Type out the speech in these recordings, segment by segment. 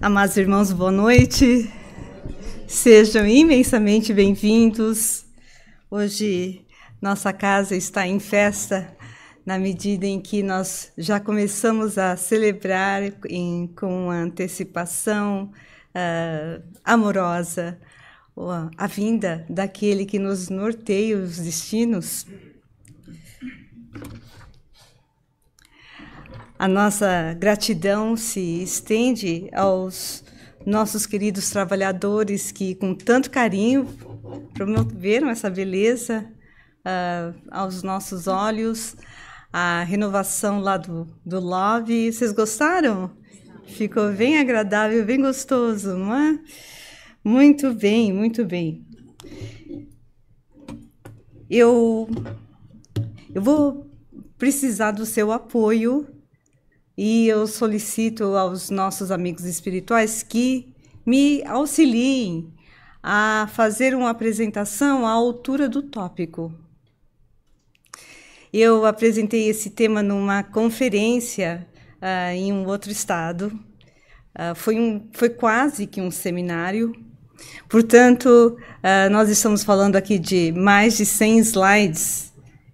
Amados irmãos, boa noite. Sejam imensamente bem-vindos. Hoje nossa casa está em festa na medida em que nós já começamos a celebrar em, com antecipação uh, amorosa a vinda daquele que nos norteia os destinos A nossa gratidão se estende aos nossos queridos trabalhadores que, com tanto carinho, promoveram essa beleza uh, aos nossos olhos, a renovação lá do, do Love. Vocês gostaram? Ficou bem agradável, bem gostoso, não é? Muito bem, muito bem. Eu, eu vou precisar do seu apoio e eu solicito aos nossos amigos espirituais que me auxiliem a fazer uma apresentação à altura do tópico. Eu apresentei esse tema numa conferência uh, em um outro estado. Uh, foi, um, foi quase que um seminário. Portanto, uh, nós estamos falando aqui de mais de 100 slides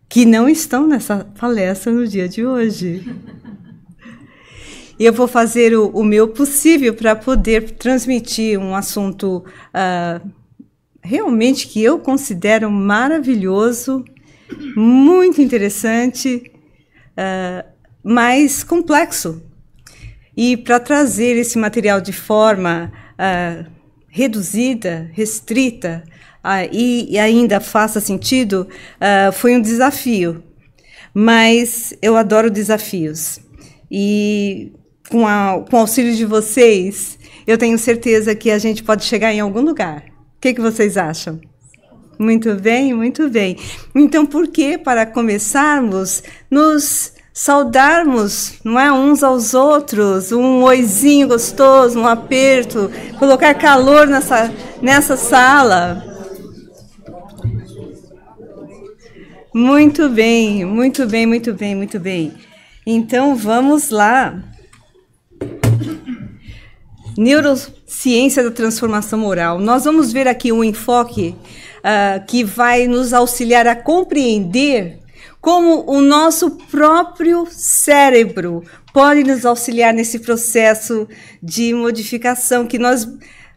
que não estão nessa palestra no dia de hoje. e eu vou fazer o, o meu possível para poder transmitir um assunto uh, realmente que eu considero maravilhoso, muito interessante, uh, ah, mas complexo. E para trazer esse material de forma uh, reduzida, restrita, uh, e, e, ainda faça sentido, foi um desafio. Mas eu adoro desafios. E com, a, com o auxílio de vocês, eu tenho certeza que a gente pode chegar em algum lugar. O que, que vocês acham? Muito bem, muito bem. Então, por que, para começarmos, nos saudarmos, não é, uns aos outros, um oizinho gostoso, um aperto, colocar calor nessa, nessa sala? Muito bem, muito bem, muito bem, muito bem. Então, vamos lá. Neurociência da Transformação moral. Nós vamos ver aqui um enfoque uh, que vai nos auxiliar a compreender como o nosso próprio cérebro pode nos auxiliar nesse processo de modificação que nós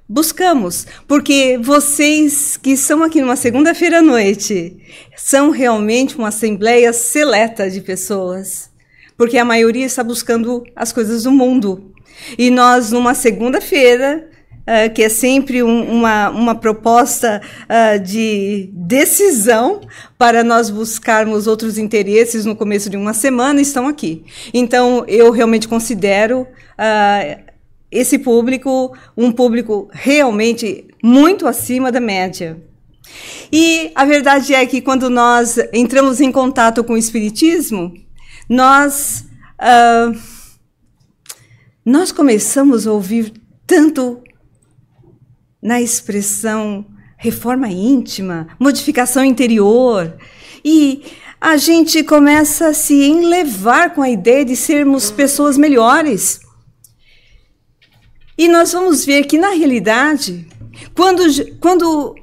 buscamos. Porque vocês que são aqui numa segunda-feira à noite são realmente uma assembleia seleta de pessoas. Porque a maioria está buscando as coisas do mundo, e nós, numa segunda-feira, Uh, que é sempre um, uma, uma proposta uh, de decisão para nós buscarmos outros interesses no começo de uma semana, estão aqui. Então, eu realmente considero uh, esse público um público realmente muito acima da média. E a verdade é que quando nós entramos em contato com o Espiritismo, nós. Uh, nós começamos a ouvir tanto na expressão reforma íntima, modificação interior, e a gente começa a se enlevar com a ideia de sermos pessoas melhores. E nós vamos ver que, na realidade, quando, quando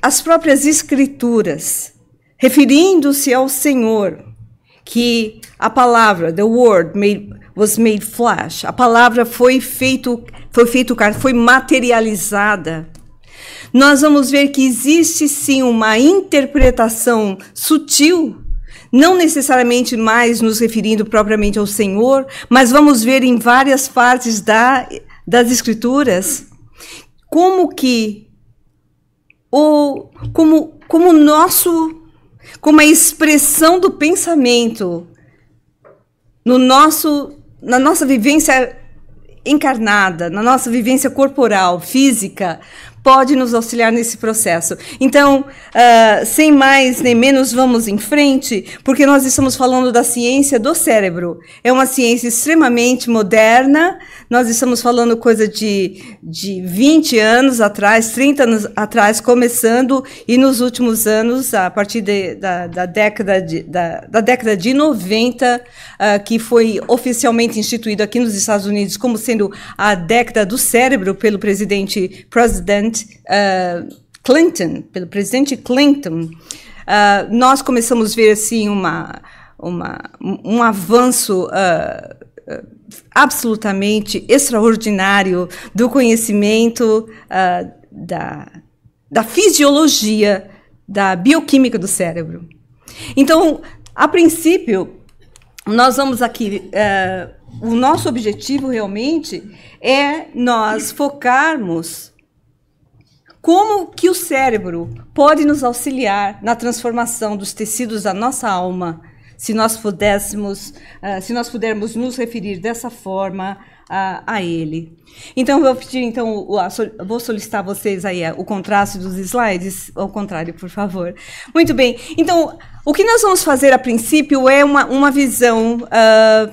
as próprias Escrituras, referindo-se ao Senhor, que a palavra, the word made, was made flesh, a palavra foi feito, foi feito carne, foi materializada. Nós vamos ver que existe sim uma interpretação sutil, não necessariamente mais nos referindo propriamente ao Senhor, mas vamos ver em várias partes da, das escrituras como que ou como como nosso como a expressão do pensamento no nosso, na nossa vivência encarnada, na nossa vivência corporal, física, pode nos auxiliar nesse processo. Então, uh, sem mais nem menos, vamos em frente, porque nós estamos falando da ciência do cérebro. É uma ciência extremamente moderna, nós estamos falando coisa de, de 20 anos atrás, 30 anos atrás, começando, e nos últimos anos, a partir de, da, da, década de, da, da, década de 90, uh, ah, que foi oficialmente instituído aqui nos Estados Unidos como sendo a década do cérebro pelo presidente Presidente uh, Clinton, pelo presidente Clinton, uh, nós começamos a ver assim uma, uma um avanço uh, absolutamente extraordinário do conhecimento da, da fisiologia da bioquímica do cérebro. Então, a princípio, nós vamos aqui. Uh, o nosso objetivo realmente é nós focarmos como que o cérebro pode nos auxiliar na transformação dos tecidos da nossa alma, se nós pudéssemos, uh, se nós pudermos nos referir dessa forma uh, a ele. Então vou pedir, então, o, a, vou solicitar a vocês aí uh, o contraste dos slides, ao contrário, por favor. Muito bem. Então, o que nós vamos fazer a princípio é uma, uma visão ah,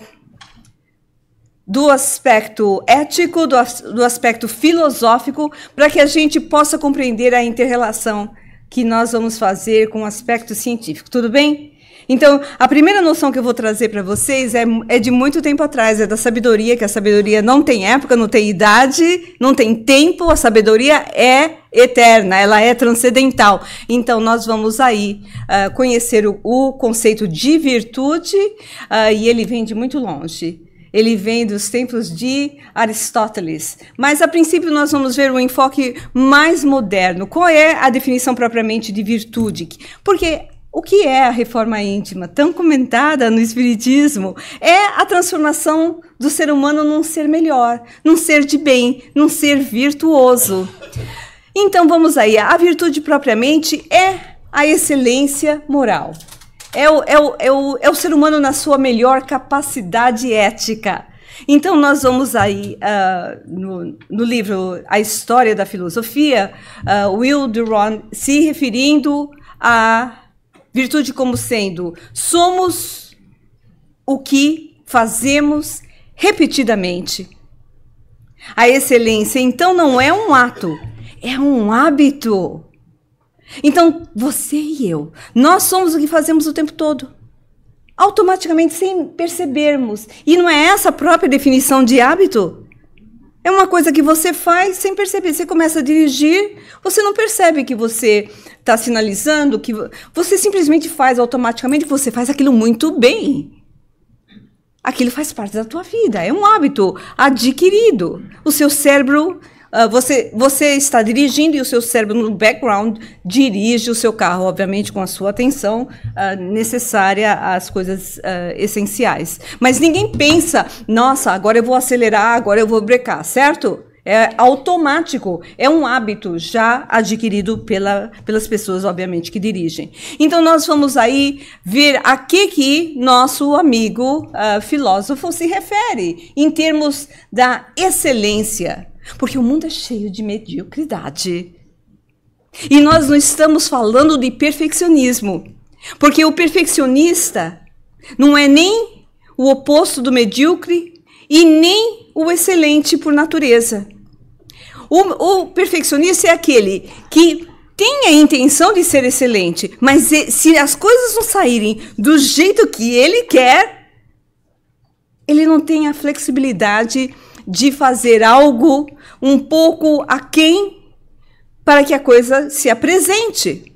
do aspecto ético, do, do aspecto filosófico, para que a gente possa compreender a interrelação que nós vamos fazer com o aspecto científico. Tudo bem? Então, a primeira noção que eu vou trazer para vocês é, é, de muito tempo atrás, é da sabedoria, que a sabedoria não tem época, não tem idade, não tem tempo, a sabedoria é eterna, ela é transcendental. Então, nós vamos aí uh, conhecer o, o, conceito de virtude uh, e ele vem de muito longe ele vem dos tempos de Aristóteles. Mas a princípio nós vamos ver um enfoque mais moderno. Qual é a definição propriamente de virtude? Porque o que é a reforma íntima, tão comentada no Espiritismo? É a transformação do ser humano num ser melhor, num ser de bem, num ser virtuoso. Então vamos aí. A virtude propriamente é a excelência moral é o, é o, é o, é o ser humano na sua melhor capacidade ética. Então, nós vamos aí uh, no, no, livro A História da Filosofia, uh, Will Duron se referindo à virtude como sendo: somos o que fazemos repetidamente. A excelência, então, não é um ato, é um hábito. Então, você e eu, nós somos o que fazemos o tempo todo. Automaticamente, sem percebermos. E não é essa a própria definição de hábito? É uma coisa que você faz sem perceber. Você começa a dirigir, você não percebe que você está sinalizando, que você simplesmente faz automaticamente, você faz aquilo muito bem. Aquilo faz parte da tua vida, é um hábito adquirido. O seu cérebro ah, você, você está dirigindo e o seu cérebro no background dirige o seu carro, obviamente, com a sua atenção uh, necessária às coisas uh, essenciais. Mas ninguém pensa, nossa, agora eu vou acelerar, agora eu vou brecar, certo? É automático, é um hábito já adquirido pela, pelas pessoas, obviamente, que dirigem. Então, nós vamos aí ver a que, que nosso amigo uh, filósofo se refere em termos da excelência. Porque o mundo é cheio de mediocridade. E nós não estamos falando de perfeccionismo. Porque o perfeccionista não é nem o oposto do medíocre e nem o excelente por natureza. O, o perfeccionista é aquele que tem a intenção de ser excelente, mas se as coisas não saírem do jeito que ele quer, ele não tem a flexibilidade de fazer algo um pouco aquém para que a coisa se apresente,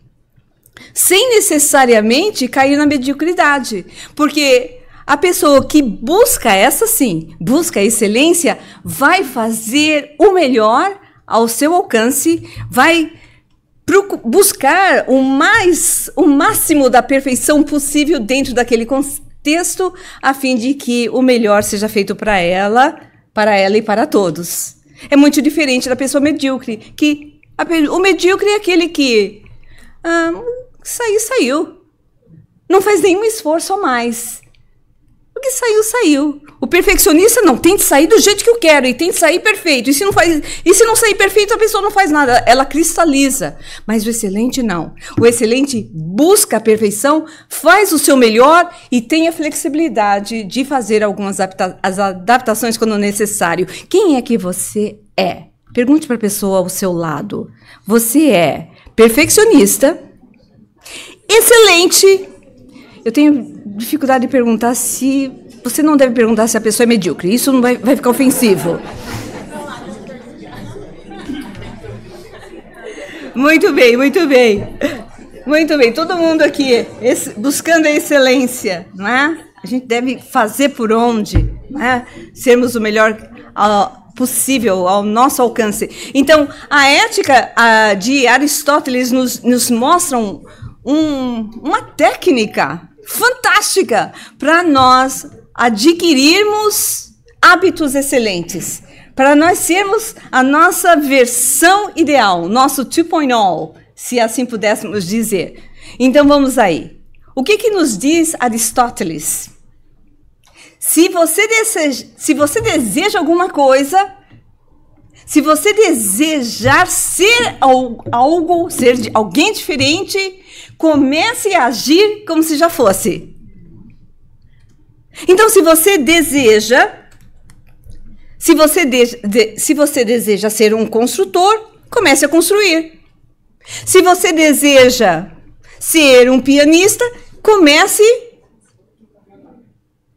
sem necessariamente cair na mediocridade, porque a pessoa que busca essa sim, busca a excelência, vai fazer o melhor ao seu alcance, vai buscar o mais o máximo da perfeição possível dentro daquele contexto, a fim de que o melhor seja feito para ela para ela e para todos. É muito diferente da pessoa medíocre, que a, o medíocre é aquele que ah, hum, saiu, saiu. Não faz nenhum esforço a mais. O que saiu, saiu. O perfeccionista não tem de sair do jeito que eu quero e tem de sair perfeito. E se não faz, e se não sair perfeito, a pessoa não faz nada, ela cristaliza. Mas o excelente não. O excelente busca a perfeição, faz o seu melhor e tem a flexibilidade de fazer algumas adapta as adaptações quando necessário. Quem é que você é? Pergunte para a pessoa ao seu lado. Você é perfeccionista, excelente. Eu tenho dificuldade de perguntar se. Você não deve perguntar se a pessoa é medíocre, isso não vai, vai ficar ofensivo. Muito bem, muito bem. Muito bem, todo mundo aqui buscando a excelência, né A gente deve fazer por onde, é? Sermos o melhor possível ao nosso alcance. Então, a ética de Aristóteles nos, nos mostra um, uma técnica fantástica para nós adquirirmos hábitos excelentes, para nós sermos a nossa versão ideal, nosso 2.0, se assim pudéssemos dizer. Então vamos aí. O que, que nos diz Aristóteles? Se você, deseja, se você deseja alguma coisa, se você desejar ser algo, ser alguém diferente, Comece a agir como se já fosse. Então, se você deseja, se você, de, de, se você deseja ser um construtor, comece a construir. Se você deseja ser um pianista, comece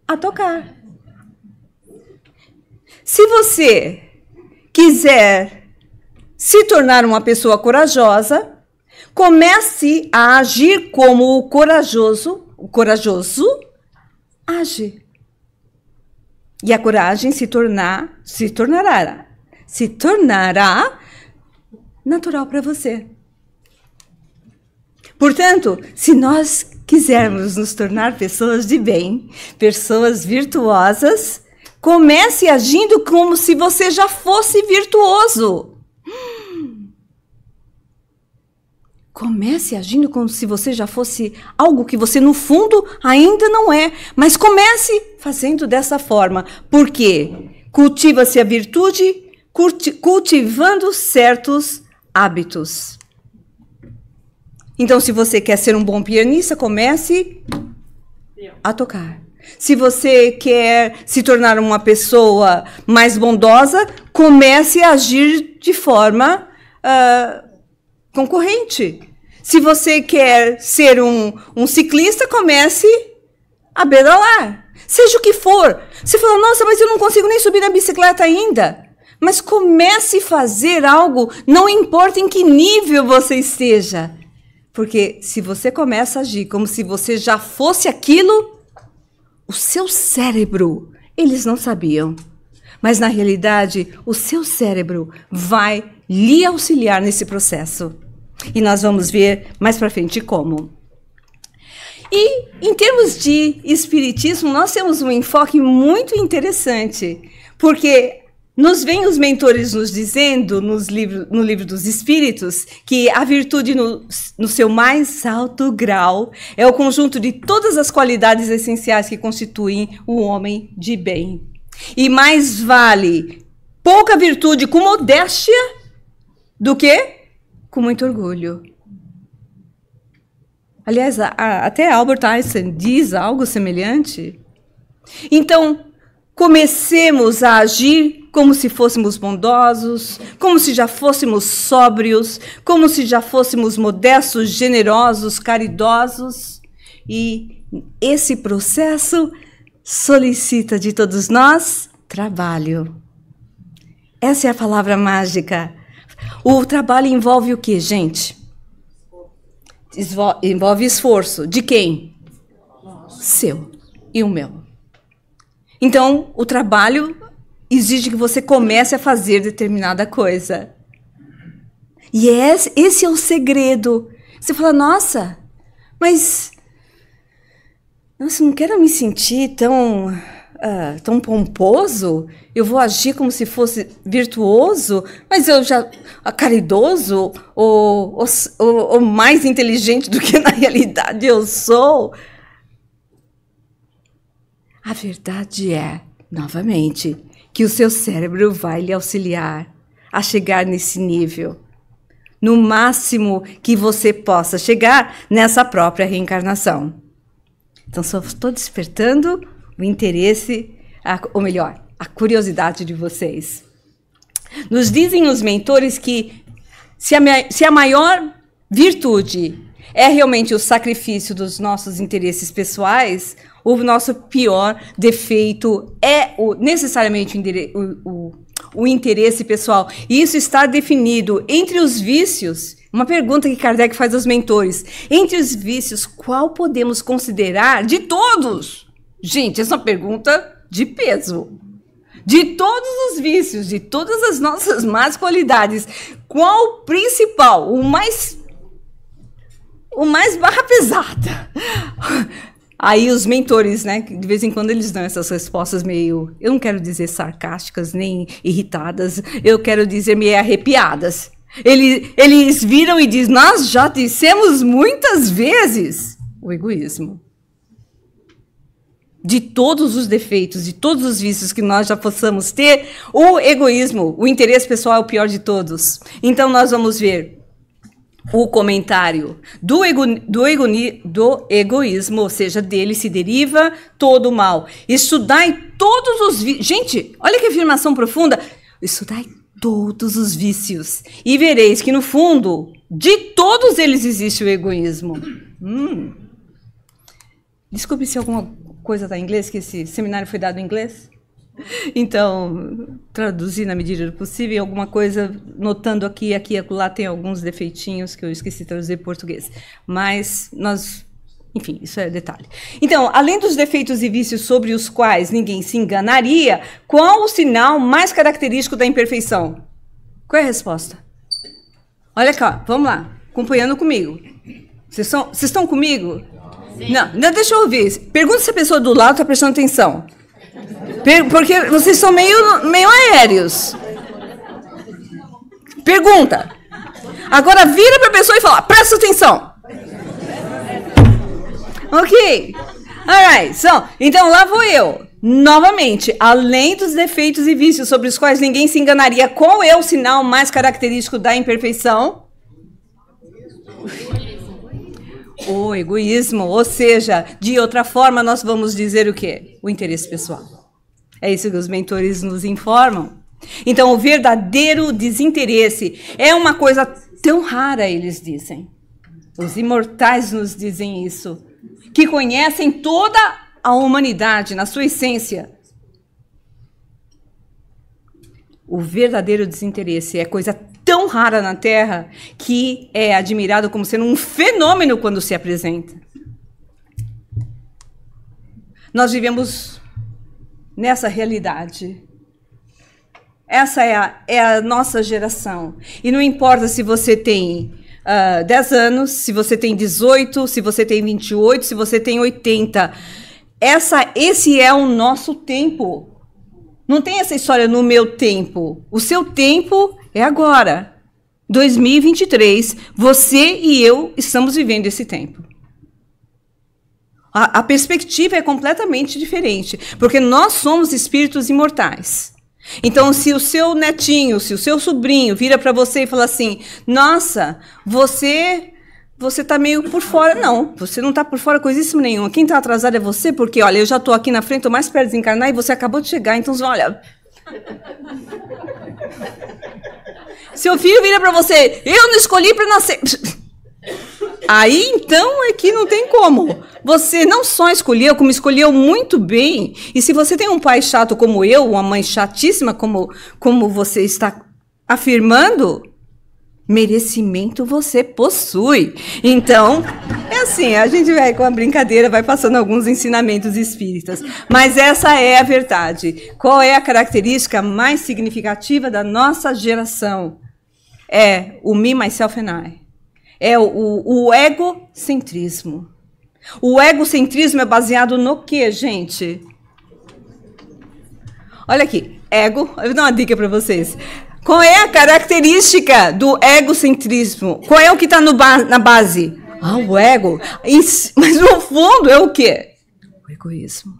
a tocar. Se você quiser se tornar uma pessoa corajosa, Comece a agir como o corajoso, o corajoso age. E a coragem se tornar, se tornará, se tornará natural para você. Portanto, se nós quisermos nos tornar pessoas de bem, pessoas virtuosas, comece agindo como se você já fosse virtuoso. Comece agindo como se você já fosse algo que você, no fundo, ainda não é. Mas comece fazendo dessa forma. porque Cultiva-se a virtude cultivando certos hábitos. Então, se você quer ser um bom pianista, comece a tocar. Se você quer se tornar uma pessoa mais bondosa, comece a agir de forma. Uh, concorrente. Se você quer ser um, um ciclista, comece a pedalar. Seja o que for. Você fala, nossa, mas eu não consigo nem subir na bicicleta ainda. Mas comece a fazer algo, não importa em que nível você esteja. Porque se você começa a agir como se você já fosse aquilo, o seu cérebro, eles não sabiam. Mas na realidade, o seu cérebro vai lhe auxiliar nesse processo. E nós vamos ver mais para frente como. E em termos de espiritismo, nós temos um enfoque muito interessante, porque nos vêm os mentores nos dizendo nos livro, no livro dos Espíritos que a virtude no, no seu mais alto grau é o conjunto de todas as qualidades essenciais que constituem o homem de bem. E mais vale pouca virtude com modéstia do que com muito orgulho. Aliás, a, a, até Albert Einstein diz algo semelhante. Então, comecemos a agir como se fôssemos bondosos, como se já fôssemos sóbrios, como se já fôssemos modestos, generosos, caridosos. E esse processo solicita de todos nós trabalho. Essa é a palavra mágica o trabalho envolve o que, gente? Esvo envolve esforço. De quem? Nossa. Seu e o meu. Então, o trabalho exige que você comece a fazer determinada coisa. E yes, é esse é o segredo. Você fala, nossa, mas. Nossa, não quero me sentir tão uh, tão pomposo, eu vou agir como se fosse virtuoso, mas eu já uh, caridoso ou, ou, ou mais inteligente do que na realidade eu sou. A verdade é, novamente, que o seu cérebro vai lhe auxiliar a chegar nesse nível. No máximo que você possa chegar nessa própria reencarnação. Então, só estou despertando o interesse, a, ou melhor, a curiosidade de vocês. Nos dizem os mentores que se a, se a maior virtude é realmente o sacrifício dos nossos interesses pessoais, o nosso pior defeito é o, necessariamente o, o, o, interesse pessoal. E isso está definido entre os vícios. Uma pergunta que Kardec faz aos mentores: entre os vícios, qual podemos considerar de todos Gente, essa é uma pergunta de peso. De todos os vícios, de todas as nossas más qualidades, qual o principal, o mais o mais barra pesada? Aí os mentores, né, de vez em quando eles dão essas respostas meio, eu não quero dizer sarcásticas nem irritadas, eu quero dizer meio arrepiadas. Eles, eles viram e dizem, nós já dissemos muitas vezes o egoísmo de todos os defeitos, de todos os vícios que nós já possamos ter, o egoísmo, o interesse pessoal é o pior de todos. Então nós vamos ver o comentário do, ego, do, ego, do egoísmo, ou seja, dele se deriva todo o mal. Estudai todos os vícios. Gente, olha que afirmação profunda. Estudai todos os vícios e vereis que no fundo de todos eles existe o egoísmo. Hum. Desculpe se alguma coisa está em inglês, que esse seminário foi dado em inglês. Então, traduzir na medida do possível, alguma coisa, notando aqui, aqui e tem alguns defeitinhos que eu esqueci de traduzir em português. Mas nós. Enfim, isso é detalhe. Então, além dos defeitos e vícios sobre os quais ninguém se enganaria, qual o sinal mais característico da imperfeição? Qual é a resposta? Olha cá, vamos lá, acompanhando comigo. Vocês estão comigo? Não, não, deixa eu ouvir. Pergunta se a pessoa do lado está prestando atenção. porque vocês são meio, meio aéreos. Pergunta. Agora vira para a pessoa e fala: presta atenção. Ok. Alright. So, então lá vou eu. Novamente, além dos defeitos e vícios sobre os quais ninguém se enganaria, qual é o sinal mais característico da imperfeição? o egoísmo, ou seja, de outra forma nós vamos dizer o quê? O interesse pessoal. É isso que os mentores nos informam. Então, o verdadeiro desinteresse é uma coisa tão rara, eles dizem. Os imortais nos dizem isso, que conhecem toda a humanidade na sua essência. O verdadeiro desinteresse é coisa tão rara na Terra que é admirado como sendo um fenômeno quando se apresenta. Nós vivemos nessa realidade. Essa é a, é a nossa geração. E não importa se você tem uh, ah, 10 anos, se você tem 18, se você tem 28, se você tem 80. Essa, esse é o nosso tempo. Não tem essa história no meu tempo. O seu tempo é agora. 2023, você e eu estamos vivendo esse tempo. A, a, perspectiva é completamente diferente, porque nós somos espíritos imortais. Então, se o seu netinho, se o seu sobrinho vira para você e fala assim: "Nossa, você você tá meio por fora". Não, você não tá por fora coisíssimo nenhuma. Quem tá atrasado é você, porque olha, eu já tô aqui na frente, tô mais perto de desencarnar e você acabou de chegar, então olha, seu filho vira para você, eu não escolhi para nascer. Aí então é que não tem como. Você não só escolheu, como escolheu muito bem. E se você tem um pai chato como eu, uma mãe chatíssima como, como você está afirmando, merecimento você possui. Então, é assim, a gente vai com a brincadeira, vai passando alguns ensinamentos espíritas, mas essa é a verdade. Qual é a característica mais significativa da nossa geração? É o me, myself and I. É o, o, o egocentrismo. O egocentrismo é baseado no que, gente? Olha aqui, ego. Eu vou dar uma dica para vocês. Qual é a característica do egocentrismo? Qual é o que está ba na base? Ah, o ego. Mas no fundo é o quê? O egoísmo.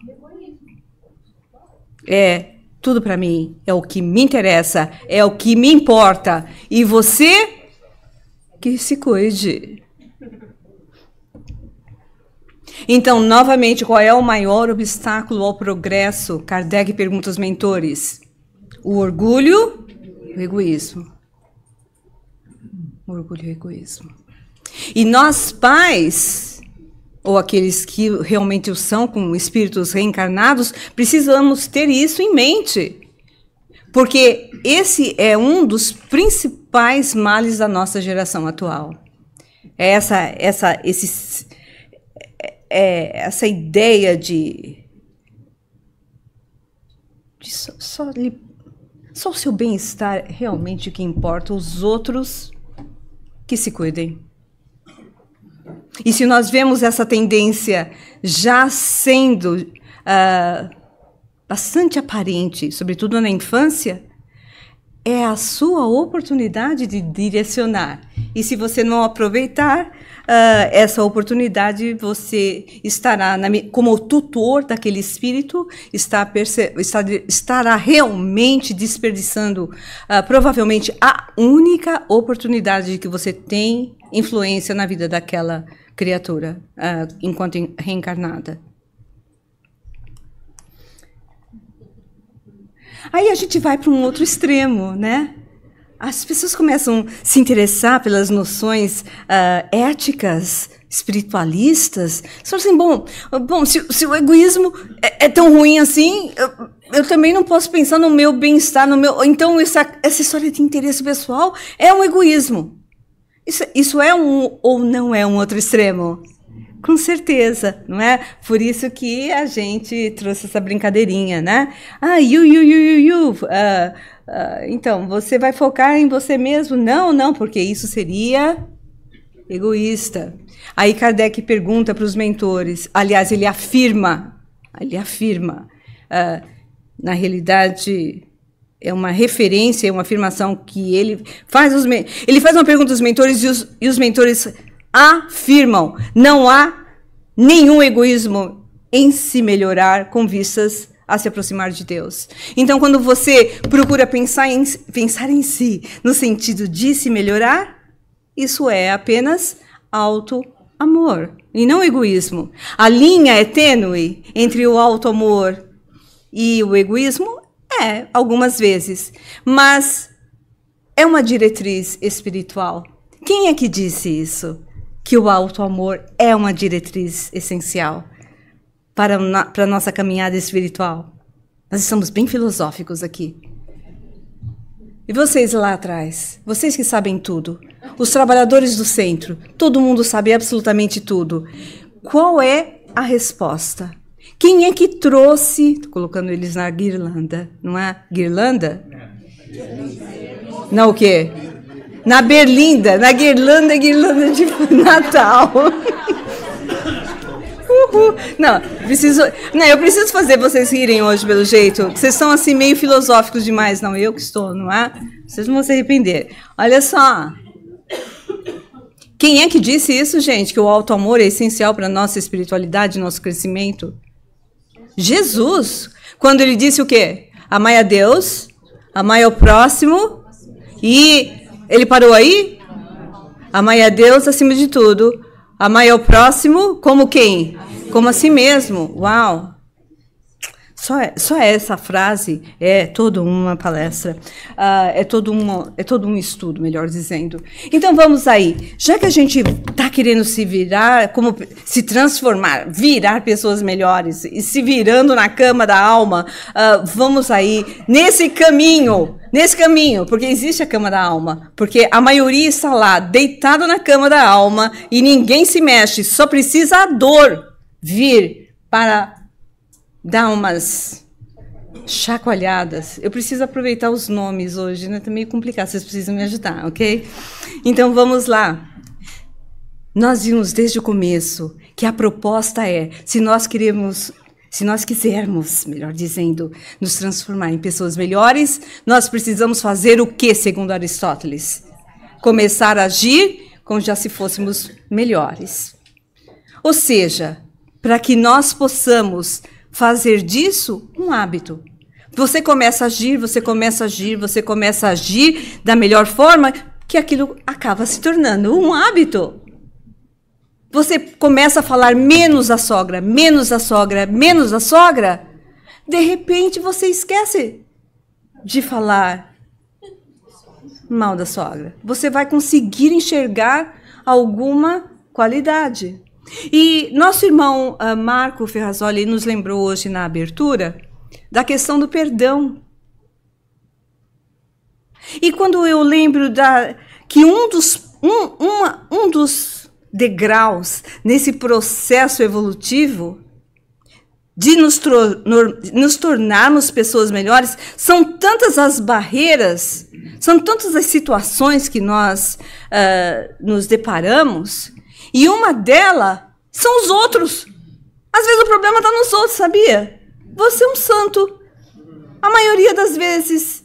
É tudo para mim, é o que me interessa, é o que me importa. E você que se cuide. Então, novamente, qual é o maior obstáculo ao progresso? Kardec pergunta aos mentores. O orgulho o egoísmo. O orgulho e o egoísmo. E nós, pais, ou aqueles que realmente o são, com espíritos reencarnados, precisamos ter isso em mente. Porque esse é um dos principais males da nossa geração atual. É essa, essa, esse, é, é essa ideia de, de só, só lhe só o seu bem-estar é realmente que importa, os outros que se cuidem. E se nós vemos essa tendência já sendo uh, bastante aparente, sobretudo na infância, é a sua oportunidade de direcionar. E se você não aproveitar, uh, essa oportunidade, você estará na, como tutor daquele espírito, está, está estará realmente desperdiçando uh, provavelmente a única oportunidade que você tem influência na vida daquela criatura uh, enquanto reencarnada. Aí a gente vai para um outro extremo, né? as pessoas começam a se interessar pelas noções uh, éticas, espiritualistas. São assim, bom, bom se, se o egoísmo é, é, tão ruim assim, eu, eu, também não posso pensar no meu bem-estar, no meu... Então, essa, essa história de interesse pessoal é um egoísmo. Isso, isso é um ou não é um outro extremo? Com certeza, não é? Por isso que a gente trouxe essa brincadeirinha, né? Ah, you, you, you, you, you. Uh, uh, então, você vai focar em você mesmo? Não, não, porque isso seria egoísta. Aí Kardec pergunta para os mentores, aliás, ele afirma, ele afirma, uh, na realidade é uma referência, é uma afirmação que ele faz. Os ele faz uma pergunta aos mentores e os, e os mentores afirmam: não há nenhum egoísmo em se melhorar com vistas a se aproximar de Deus. Então, quando você procura pensar em, pensar em si no sentido de se melhorar, isso é apenas auto-amor e não egoísmo. A linha é tênue entre o auto-amor e o egoísmo? É, algumas vezes. Mas é uma diretriz espiritual. Quem é que disse isso? que o auto-amor é uma diretriz essencial para, na, para a nossa caminhada espiritual. Nós estamos bem filosóficos aqui. E vocês lá atrás, vocês que sabem tudo, os trabalhadores do centro, todo mundo sabe absolutamente tudo. Qual é a resposta? Quem é que trouxe, tô colocando eles na guirlanda, não é? Guirlanda? É. Não o quê? na berlinda, na guirlanda, guirlanda de Natal. Uhul. Não, preciso. Não, eu preciso fazer vocês rirem hoje, pelo jeito. Vocês são assim meio filosóficos demais, não? Eu que estou, não é? Vocês não vão se arrepender. Olha só. Quem é que disse isso, gente? Que o alto amor é essencial para nossa espiritualidade, nosso crescimento? Jesus. Quando ele disse o quê? Amai a Deus, amai ao próximo e ele parou aí? Amai a é Deus acima de tudo. Amai ao é próximo como quem? Como a si mesmo. Uau! Só, é, só é essa frase é toda uma palestra, uh, é, todo um, é todo um estudo, melhor dizendo. Então vamos aí. Já que a gente está querendo se virar, como se transformar, virar pessoas melhores e se virando na cama da alma, uh, vamos aí nesse caminho, nesse caminho, porque existe a cama da alma, porque a maioria está lá deitado na cama da alma e ninguém se mexe, só precisa a dor vir para dar umas chacoalhadas. Eu preciso aproveitar os nomes hoje, né? Tá meio complicado, vocês precisam me ajudar, ok? Então vamos lá. Nós vimos desde o começo que a proposta é, se nós queremos, se nós quisermos, melhor dizendo, nos transformar em pessoas melhores, nós precisamos fazer o que, segundo Aristóteles? Começar a agir como já se fôssemos melhores. Ou seja, para que nós possamos fazer disso um hábito. Você começa a agir, você começa a agir, você começa a agir da melhor forma que aquilo acaba se tornando um hábito. Você começa a falar menos a sogra, menos a sogra, menos a sogra. De repente você esquece de falar mal da sogra. Você vai conseguir enxergar alguma qualidade. E nosso irmão uh, Marco Ferrazoli nos lembrou hoje na abertura da questão do perdão. E quando eu lembro da, que um dos, um, uma, um dos degraus nesse processo evolutivo de nos, nos tornarmos pessoas melhores, são tantas as barreiras, são tantas as situações que nós uh, nos deparamos, e uma dela são os outros. Às vezes o problema está nos outros, sabia? Você é um santo. A maioria das vezes.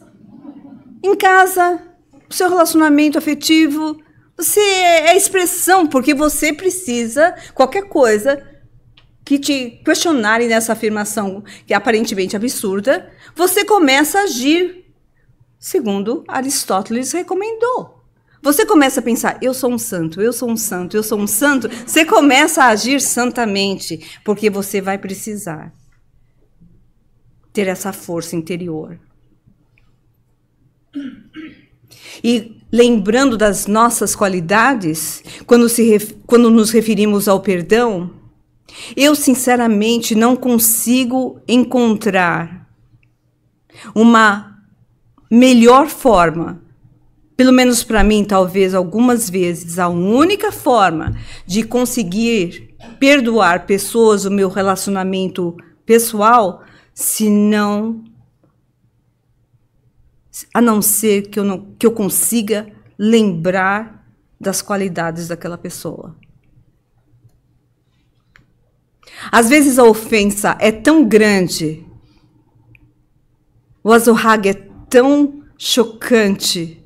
Em casa, seu relacionamento afetivo. Você é expressão, porque você precisa qualquer coisa que te questionarem nessa afirmação que é aparentemente absurda, você começa a agir segundo Aristóteles recomendou. Você começa a pensar, eu sou um santo, eu sou um santo, eu sou um santo. Você começa a agir santamente, porque você vai precisar ter essa força interior. E lembrando das nossas qualidades, quando, se, quando nos referimos ao perdão, eu sinceramente não consigo encontrar uma melhor forma pelo menos para mim, talvez algumas vezes, a única forma de conseguir perdoar pessoas o meu relacionamento pessoal, se não a não ser que eu não que eu consiga lembrar das qualidades daquela pessoa. Às vezes a ofensa é tão grande, o azorrague é tão chocante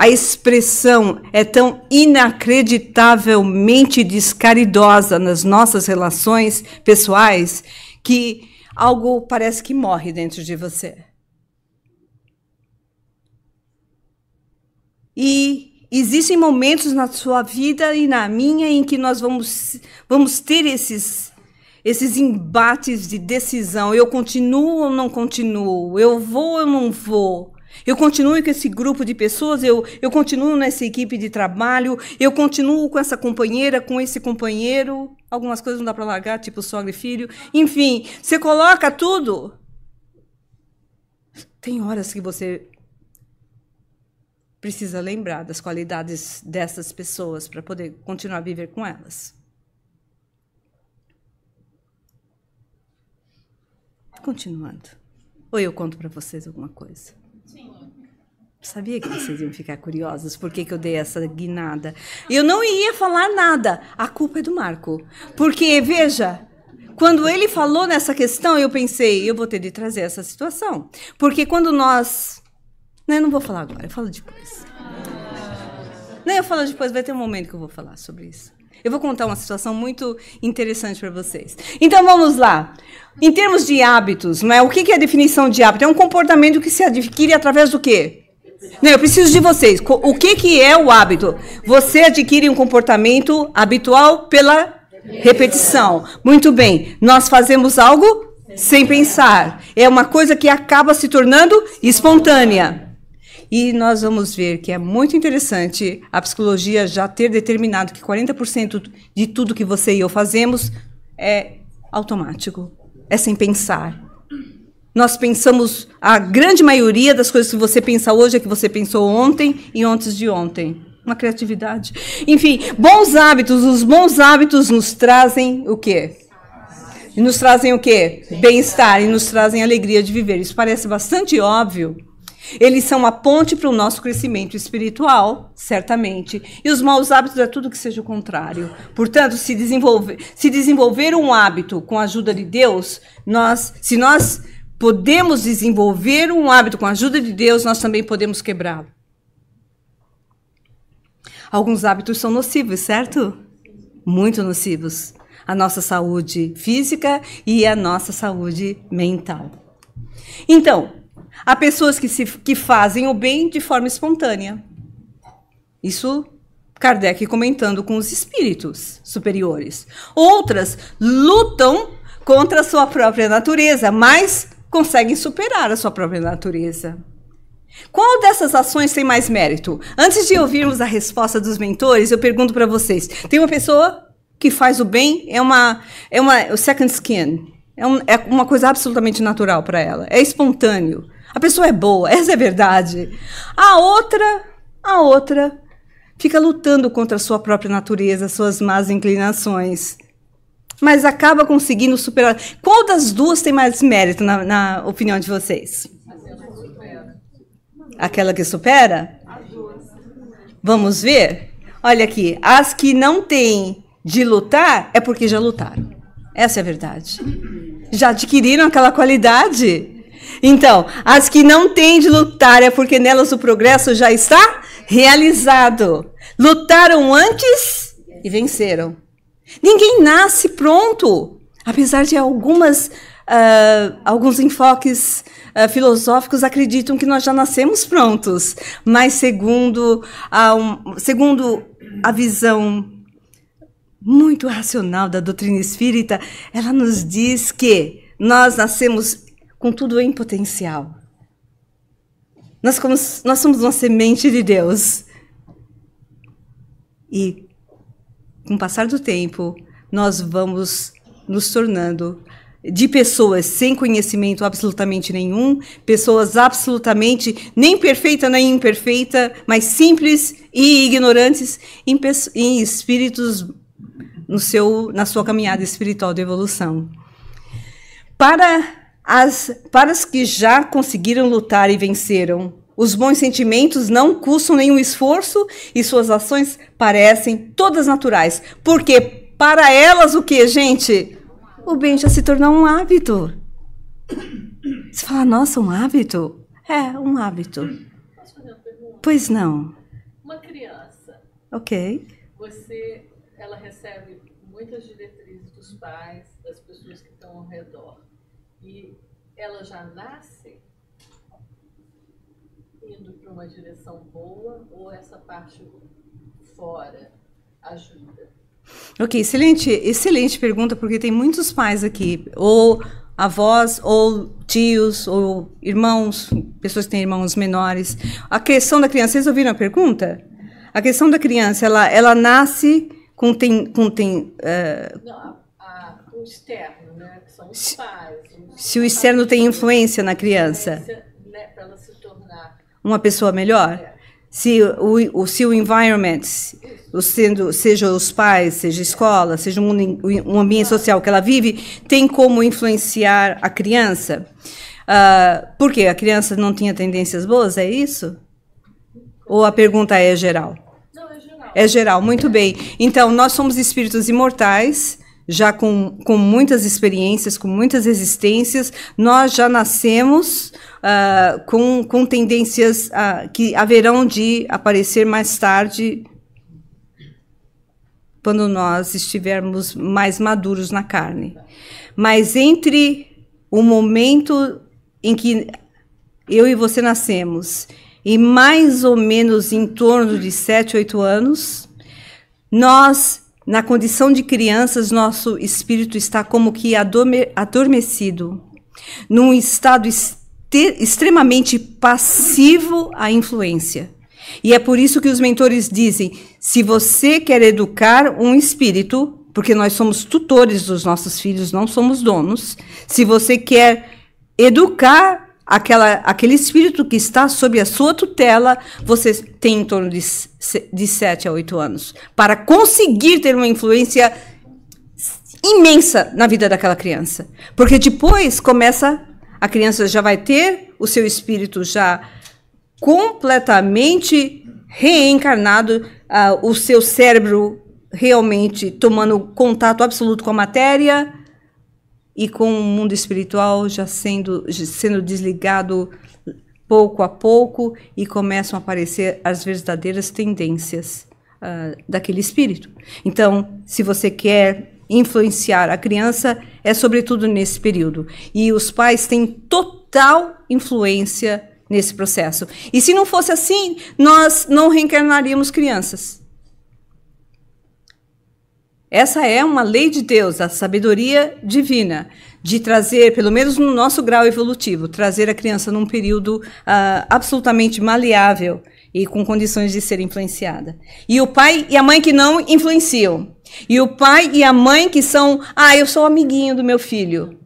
a expressão é tão inacreditavelmente descaridosa nas nossas relações pessoais que algo parece que morre dentro de você. E existem momentos na sua vida e na minha em que nós vamos, vamos ter esses, esses embates de decisão. Eu continuo ou não continuo? Eu vou ou não vou? Eu continuo com esse grupo de pessoas, eu, eu continuo nessa equipe de trabalho, eu continuo com essa companheira, com esse companheiro. Algumas coisas não dá para largar, tipo sogra e filho. Enfim, você coloca tudo. Tem horas que você precisa lembrar das qualidades dessas pessoas para poder continuar a viver com elas. Continuando. Ou eu conto para vocês alguma coisa. Sabia que vocês iam ficar curiosos por que, que eu dei essa guinada. Eu não ia falar nada. A culpa é do Marco. Porque, veja, quando ele falou nessa questão, eu pensei, eu vou ter de trazer essa situação. Porque quando nós. Né, eu não vou falar agora, eu falo depois. Não, né, eu falo depois, vai ter um momento que eu vou falar sobre isso. Eu vou contar uma situação muito interessante para vocês. Então vamos lá. Em termos de hábitos, não é? o que, que é a definição de hábito? É um comportamento que se adquire através do quê? Não, eu preciso de vocês. O que, que é o hábito? Você adquire um comportamento habitual pela repetição. Muito bem. Nós fazemos algo sem pensar. É uma coisa que acaba se tornando espontânea. E nós vamos ver que é muito interessante a psicologia já ter determinado que 40% de tudo que você e eu fazemos é automático, é sem pensar. Nós pensamos, a grande maioria das coisas que você pensa hoje é que você pensou ontem e antes de ontem. Uma criatividade. Enfim, bons hábitos. Os bons hábitos nos trazem o quê? E nos trazem o quê? Bem-estar. E nos trazem alegria de viver. Isso parece bastante óbvio. Eles são a ponte para o nosso crescimento espiritual, certamente. E os maus hábitos é tudo que seja o contrário. Portanto, se desenvolver, se desenvolver um hábito com a ajuda de Deus, nós, se nós podemos desenvolver um hábito com a ajuda de Deus, nós também podemos quebrá-lo. Alguns hábitos são nocivos, certo? Muito nocivos. A nossa saúde física e a nossa saúde mental. Então, há pessoas que, se, que fazem o bem de forma espontânea. Isso Kardec comentando com os espíritos superiores. Outras lutam contra a sua própria natureza, mas conseguem superar a sua própria natureza. Qual dessas ações tem mais mérito? Antes de ouvirmos a resposta dos mentores, eu pergunto para vocês: tem uma pessoa que faz o bem, é uma, é uma second skin, é, um, é uma coisa absolutamente natural para ela, é espontâneo. A pessoa é boa, essa é a verdade. A outra, a outra fica lutando contra a sua própria natureza, suas más inclinações mas acaba conseguindo superar. Qual das duas tem mais mérito, na, na opinião de vocês? Aquela que supera? Vamos ver? Olha aqui, as que não têm de lutar é porque já lutaram. Essa é a verdade. Já adquiriram aquela qualidade. Então, as que não têm de lutar é porque nelas o progresso já está realizado. Lutaram antes e venceram. Ninguém nasce pronto, apesar de algumas, uh, alguns enfoques uh, filosóficos acreditam que nós já nascemos prontos, mas segundo a, um, segundo a visão muito racional da doutrina espírita, ela nos diz que nós nascemos com tudo em potencial. Nós, como, nós somos uma semente de Deus. E com o passar do tempo, nós vamos nos tornando de pessoas sem conhecimento absolutamente nenhum, pessoas absolutamente nem perfeita nem imperfeita, mas simples e ignorantes em, em espíritos no seu na sua caminhada espiritual de evolução. Para as para as que já conseguiram lutar e venceram os bons sentimentos não custam nenhum esforço e suas ações parecem todas naturais. Porque para elas o que, gente? O bem já se tornou um hábito. Você fala, nossa, um hábito? É, um hábito. Posso fazer uma pergunta? Pois não. Uma criança. Ok. Você, ela recebe muitas diretrizes dos pais, das pessoas que estão ao redor. E ela já nasce indo para uma direção boa ou essa parte fora ajuda? Ok, excelente, excelente pergunta, porque tem muitos pais aqui, ou avós, ou tios, ou irmãos, pessoas que têm irmãos menores. A questão da criança, vocês ouviram a pergunta? A questão da criança, ela, ela nasce com tem. Com tem uh... Não, a, a, o externo, né? Que são os pais. se o externo tem influência na criança. Influência uma pessoa melhor? Se o, o, se o environment, o sendo, seja os pais, seja a escola, seja o um ambiente social que ela vive, tem como influenciar a criança? Uh, por quê? A criança não tinha tendências boas, é isso? Ou a pergunta é geral? Não, é geral. É geral, muito bem. Então, nós somos espíritos imortais já com, com muitas experiências, com muitas resistências, nós já nascemos uh, com, com tendências uh, que haverão de aparecer mais tarde, quando nós estivermos mais maduros na carne. Mas entre o momento em que eu e você nascemos e mais ou menos em torno de 7, 8 anos, nós na condição de crianças, nosso espírito está como que adormecido, num estado extremamente passivo à influência. E é por isso que os mentores dizem: se você quer educar um espírito, porque nós somos tutores dos nossos filhos, não somos donos, se você quer educar aquela, aquele espírito que está sob a sua tutela, você tem em torno de, de 7 a 8 anos, para conseguir ter uma influência imensa na vida daquela criança. Porque depois começa, a criança já vai ter o seu espírito já completamente reencarnado, uh, o seu cérebro realmente tomando contato absoluto com a matéria e com o mundo espiritual já sendo, sendo desligado pouco a pouco e começam a aparecer as verdadeiras tendências uh, daquele espírito. Então, se você quer influenciar a criança, é sobretudo nesse período. E os pais têm total influência nesse processo. E se não fosse assim, nós não reencarnaríamos crianças. Essa é uma lei de Deus, a sabedoria divina, de trazer, pelo menos no nosso grau evolutivo, trazer a criança num período uh, absolutamente maleável e com condições de ser influenciada. E o pai e a mãe que não influenciam. E o pai e a mãe que são, ah, eu sou amiguinho do meu filho.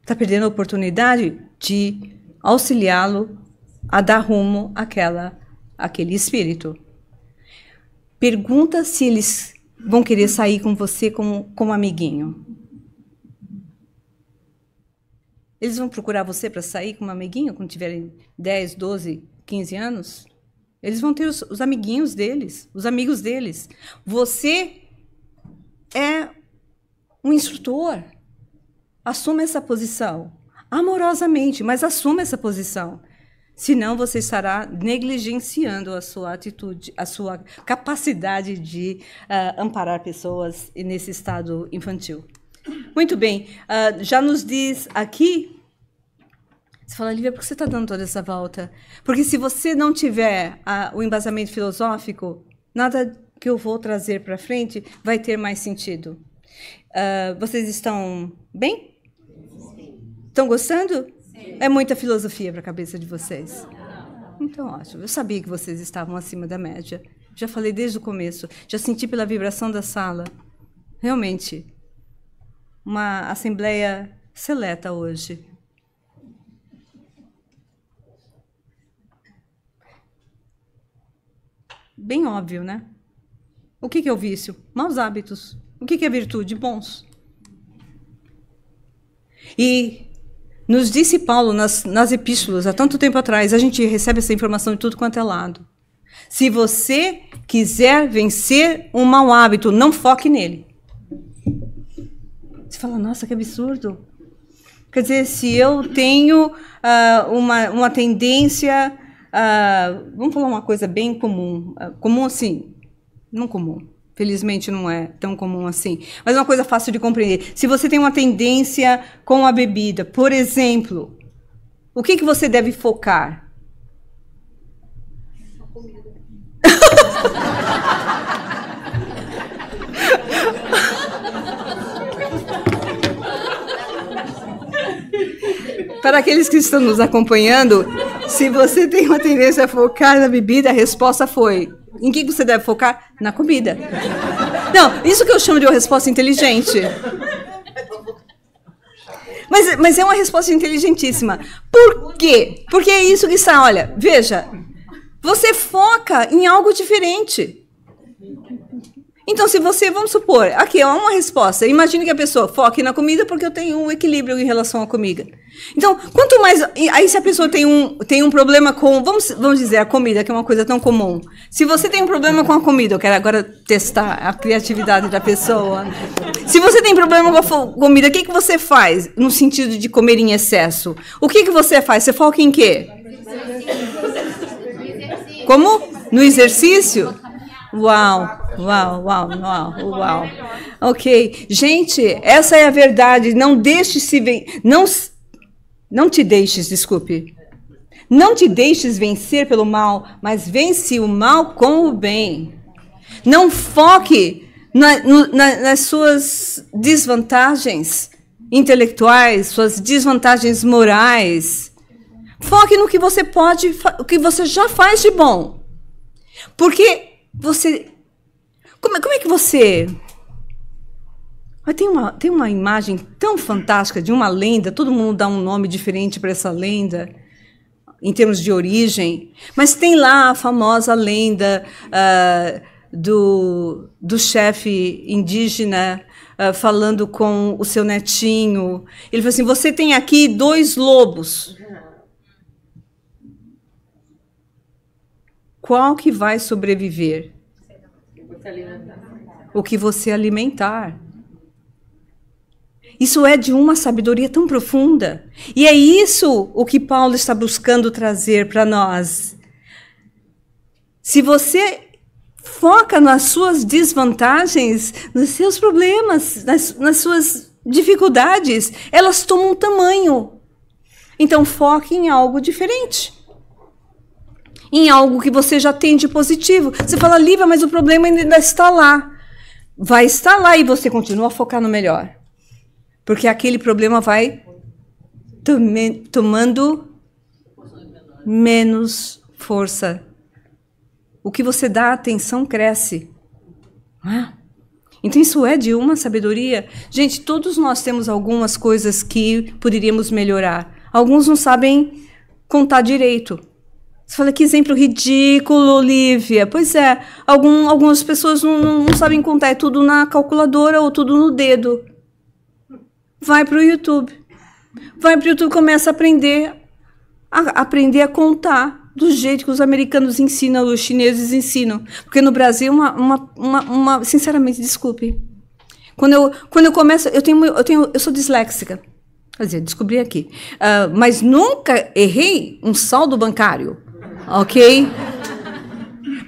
Está perdendo a oportunidade de auxiliá-lo a dar rumo àquela, àquele espírito. Pergunta se eles vão querer sair com você como, como amiguinho? Eles vão procurar você para sair como amiguinho quando tiverem 10, 12, 15 anos? Eles vão ter os, os amiguinhos deles, os amigos deles. Você é um instrutor. Assuma essa posição. Amorosamente, mas assuma essa posição senão você estará negligenciando a sua atitude, a sua capacidade de uh, amparar pessoas nesse estado infantil. Muito bem, uh, já nos diz aqui. Você fala, Lívia, por que você está dando toda essa volta? Porque se você não tiver uh, o embasamento filosófico, nada que eu vou trazer para frente vai ter mais sentido. vocês estão bem? Estão gostando? É muita filosofia para a cabeça de vocês. Então, ótimo. Eu sabia que vocês estavam acima da média. Já falei desde o começo. Já senti pela vibração da sala. Realmente, uma assembleia seleta hoje. Bem óbvio, né? O que é o vício? Maus hábitos. O que é virtude? Bons. E nos disse Paulo nas, nas epístolas, há tanto tempo atrás, a gente recebe essa informação de tudo quanto é lado. Se você quiser vencer um mau hábito, não foque nele. Você fala, nossa, que absurdo. Quer dizer, se eu tenho uh, uma, uma tendência. Uh, vamos falar uma coisa bem comum. Uh, comum assim, não comum. Felizmente não é tão comum assim. Mas é uma coisa fácil de compreender. Se você tem uma tendência com a bebida, por exemplo, o que, que você deve focar? Para aqueles que estão nos acompanhando, se você tem uma tendência a focar na bebida, a resposta foi em que você deve focar? Na comida. Não, isso que eu chamo de uma resposta inteligente. Mas, mas é uma resposta inteligentíssima. Por quê? Porque é isso que está. Olha, veja, você foca em algo diferente. Então, se você, vamos supor, aqui é uma resposta. Imagina que a pessoa foque na comida porque eu tenho um equilíbrio em relação à comida. Então, quanto mais. Aí, se a pessoa tem um, tem um problema com. Vamos, vamos dizer, a comida, que é uma coisa tão comum. Se você tem um problema com a comida, eu quero agora testar a criatividade da pessoa. Se você tem problema com a comida, o que, que você faz no sentido de comer em excesso? O que, que você faz? Você foca em quê? Como? No exercício? Uau, uau, uau, uau, uau. Ok, gente, essa é a verdade. Não deixe se ven... não não te deixes, desculpe. Não te deixes vencer pelo mal, mas vence o mal com o bem. Não foque na, na, nas suas desvantagens intelectuais, suas desvantagens morais. Foque no que você pode, o que você já faz de bom. Porque você. Como, é, como é que você. Mas tem uma, tem uma imagem tão fantástica de uma lenda, todo mundo dá um nome diferente para essa lenda, em termos de origem, mas tem lá a famosa lenda uh, do, do chefe indígena uh, falando com o seu netinho. Ele falou assim: Você tem aqui dois lobos. qual que vai sobreviver? O que você alimentar. Isso é de uma sabedoria tão profunda. E é isso o que Paulo está buscando trazer para nós. Se você foca nas suas desvantagens, nos seus problemas, nas, nas suas dificuldades, elas tomam um tamanho. Então foque em algo diferente em algo que você já tem de positivo. Você fala, Lívia, mas o problema ainda está lá. Vai estar lá e você continua a focar no melhor. Porque aquele problema vai tome, tomando menos força. O que você dá atenção cresce. Ah, então, isso é de uma sabedoria. Gente, todos nós temos algumas coisas que poderíamos melhorar. Alguns não sabem contar direito. Você fala que exemplo ridículo, Olivia. Pois é, algum, algumas pessoas não, não, não sabem contar, é tudo na calculadora ou tudo no dedo. Vai para o YouTube. Vai para o YouTube começa a aprender a aprender a contar do jeito que os americanos ensinam, os chineses ensinam. Porque no Brasil, uma, uma, uma, uma sinceramente, desculpe. Quando eu, quando eu começo, eu tenho, eu tenho, eu sou disléxica. Quer dizer, descobri aqui. Uh, mas nunca errei um saldo bancário ok?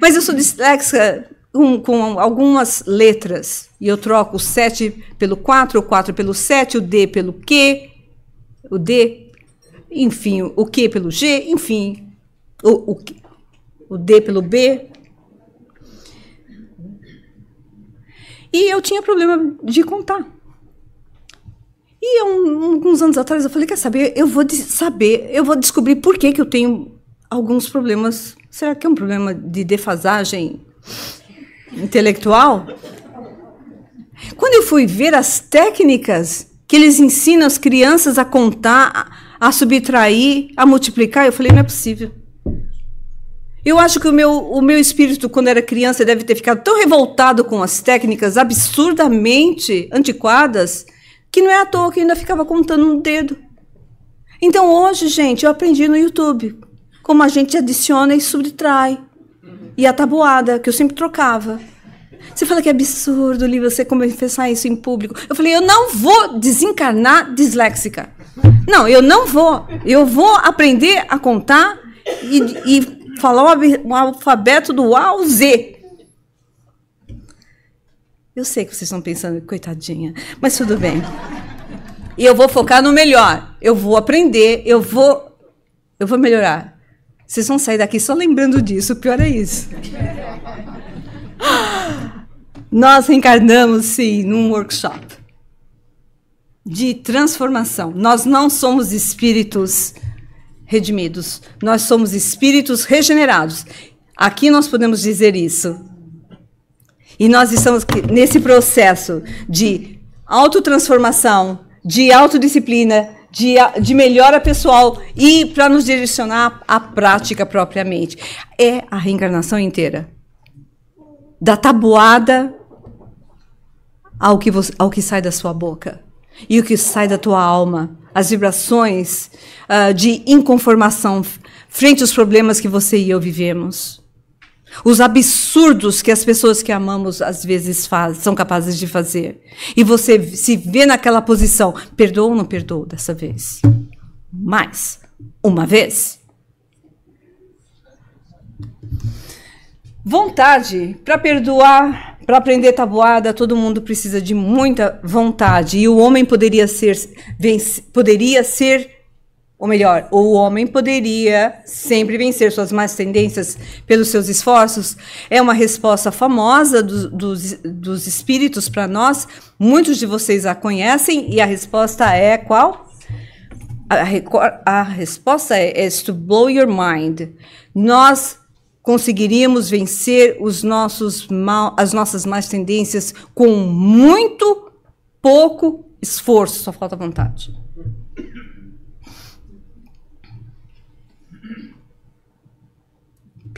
Mas eu sou disléxica com, com algumas letras e eu troco o 7 pelo 4, o 4 pelo 7, o D pelo Q, o D, enfim, o Q pelo G, enfim, o, o, o D pelo B. E eu tinha problema de contar. E alguns anos atrás eu falei, quer saber, eu vou saber, eu vou descobrir por que, que eu tenho alguns problemas. Será que é um problema de defasagem intelectual? Quando eu fui ver as técnicas que eles ensinam as crianças a contar, a subtrair, a multiplicar, eu falei, não é possível. Eu acho que o meu, o meu espírito, quando era criança, deve ter ficado tão revoltado com as técnicas absurdamente antiquadas que não é à toa que ainda ficava contando um dedo. Então, hoje, gente, eu aprendi no YouTube como a gente adiciona e subtrai. E a tabuada, que eu sempre trocava. Você fala que é absurdo, Lívia, você confessar isso em público. Eu falei, eu não vou desencarnar disléxica. Não, eu não vou. Eu vou aprender a contar e, e falar o alfabeto do A ao Z. Eu sei que vocês estão pensando, coitadinha, mas tudo bem. E eu vou focar no melhor. Eu vou aprender, eu vou, eu vou melhorar. Vocês vão sair daqui só lembrando disso, o pior é isso. Nós reencarnamos, sim, num workshop de transformação. Nós não somos espíritos redimidos, nós somos espíritos regenerados. Aqui nós podemos dizer isso. E nós estamos nesse processo de autotransformação, de autodisciplina, de, de melhora pessoal e para nos direcionar à prática propriamente. É a reencarnação inteira. Da tabuada ao que, você, ao que sai da sua boca e o que sai da tua alma. As vibrações uh, de inconformação frente aos problemas que você e eu vivemos. Os absurdos que as pessoas que amamos às vezes faz, são capazes de fazer. E você se vê naquela posição: perdoa ou não perdoa dessa vez? Mais uma vez. Vontade para perdoar, para aprender tabuada, todo mundo precisa de muita vontade. E o homem poderia ser, poderia ser ou melhor, o homem poderia sempre vencer suas más tendências pelos seus esforços? É uma resposta famosa do, dos, dos espíritos para nós. Muitos de vocês a conhecem e a resposta é qual? A, a resposta é, é to blow your mind. Nós conseguiríamos vencer os nossos mal, as nossas más tendências com muito pouco esforço, só falta vontade.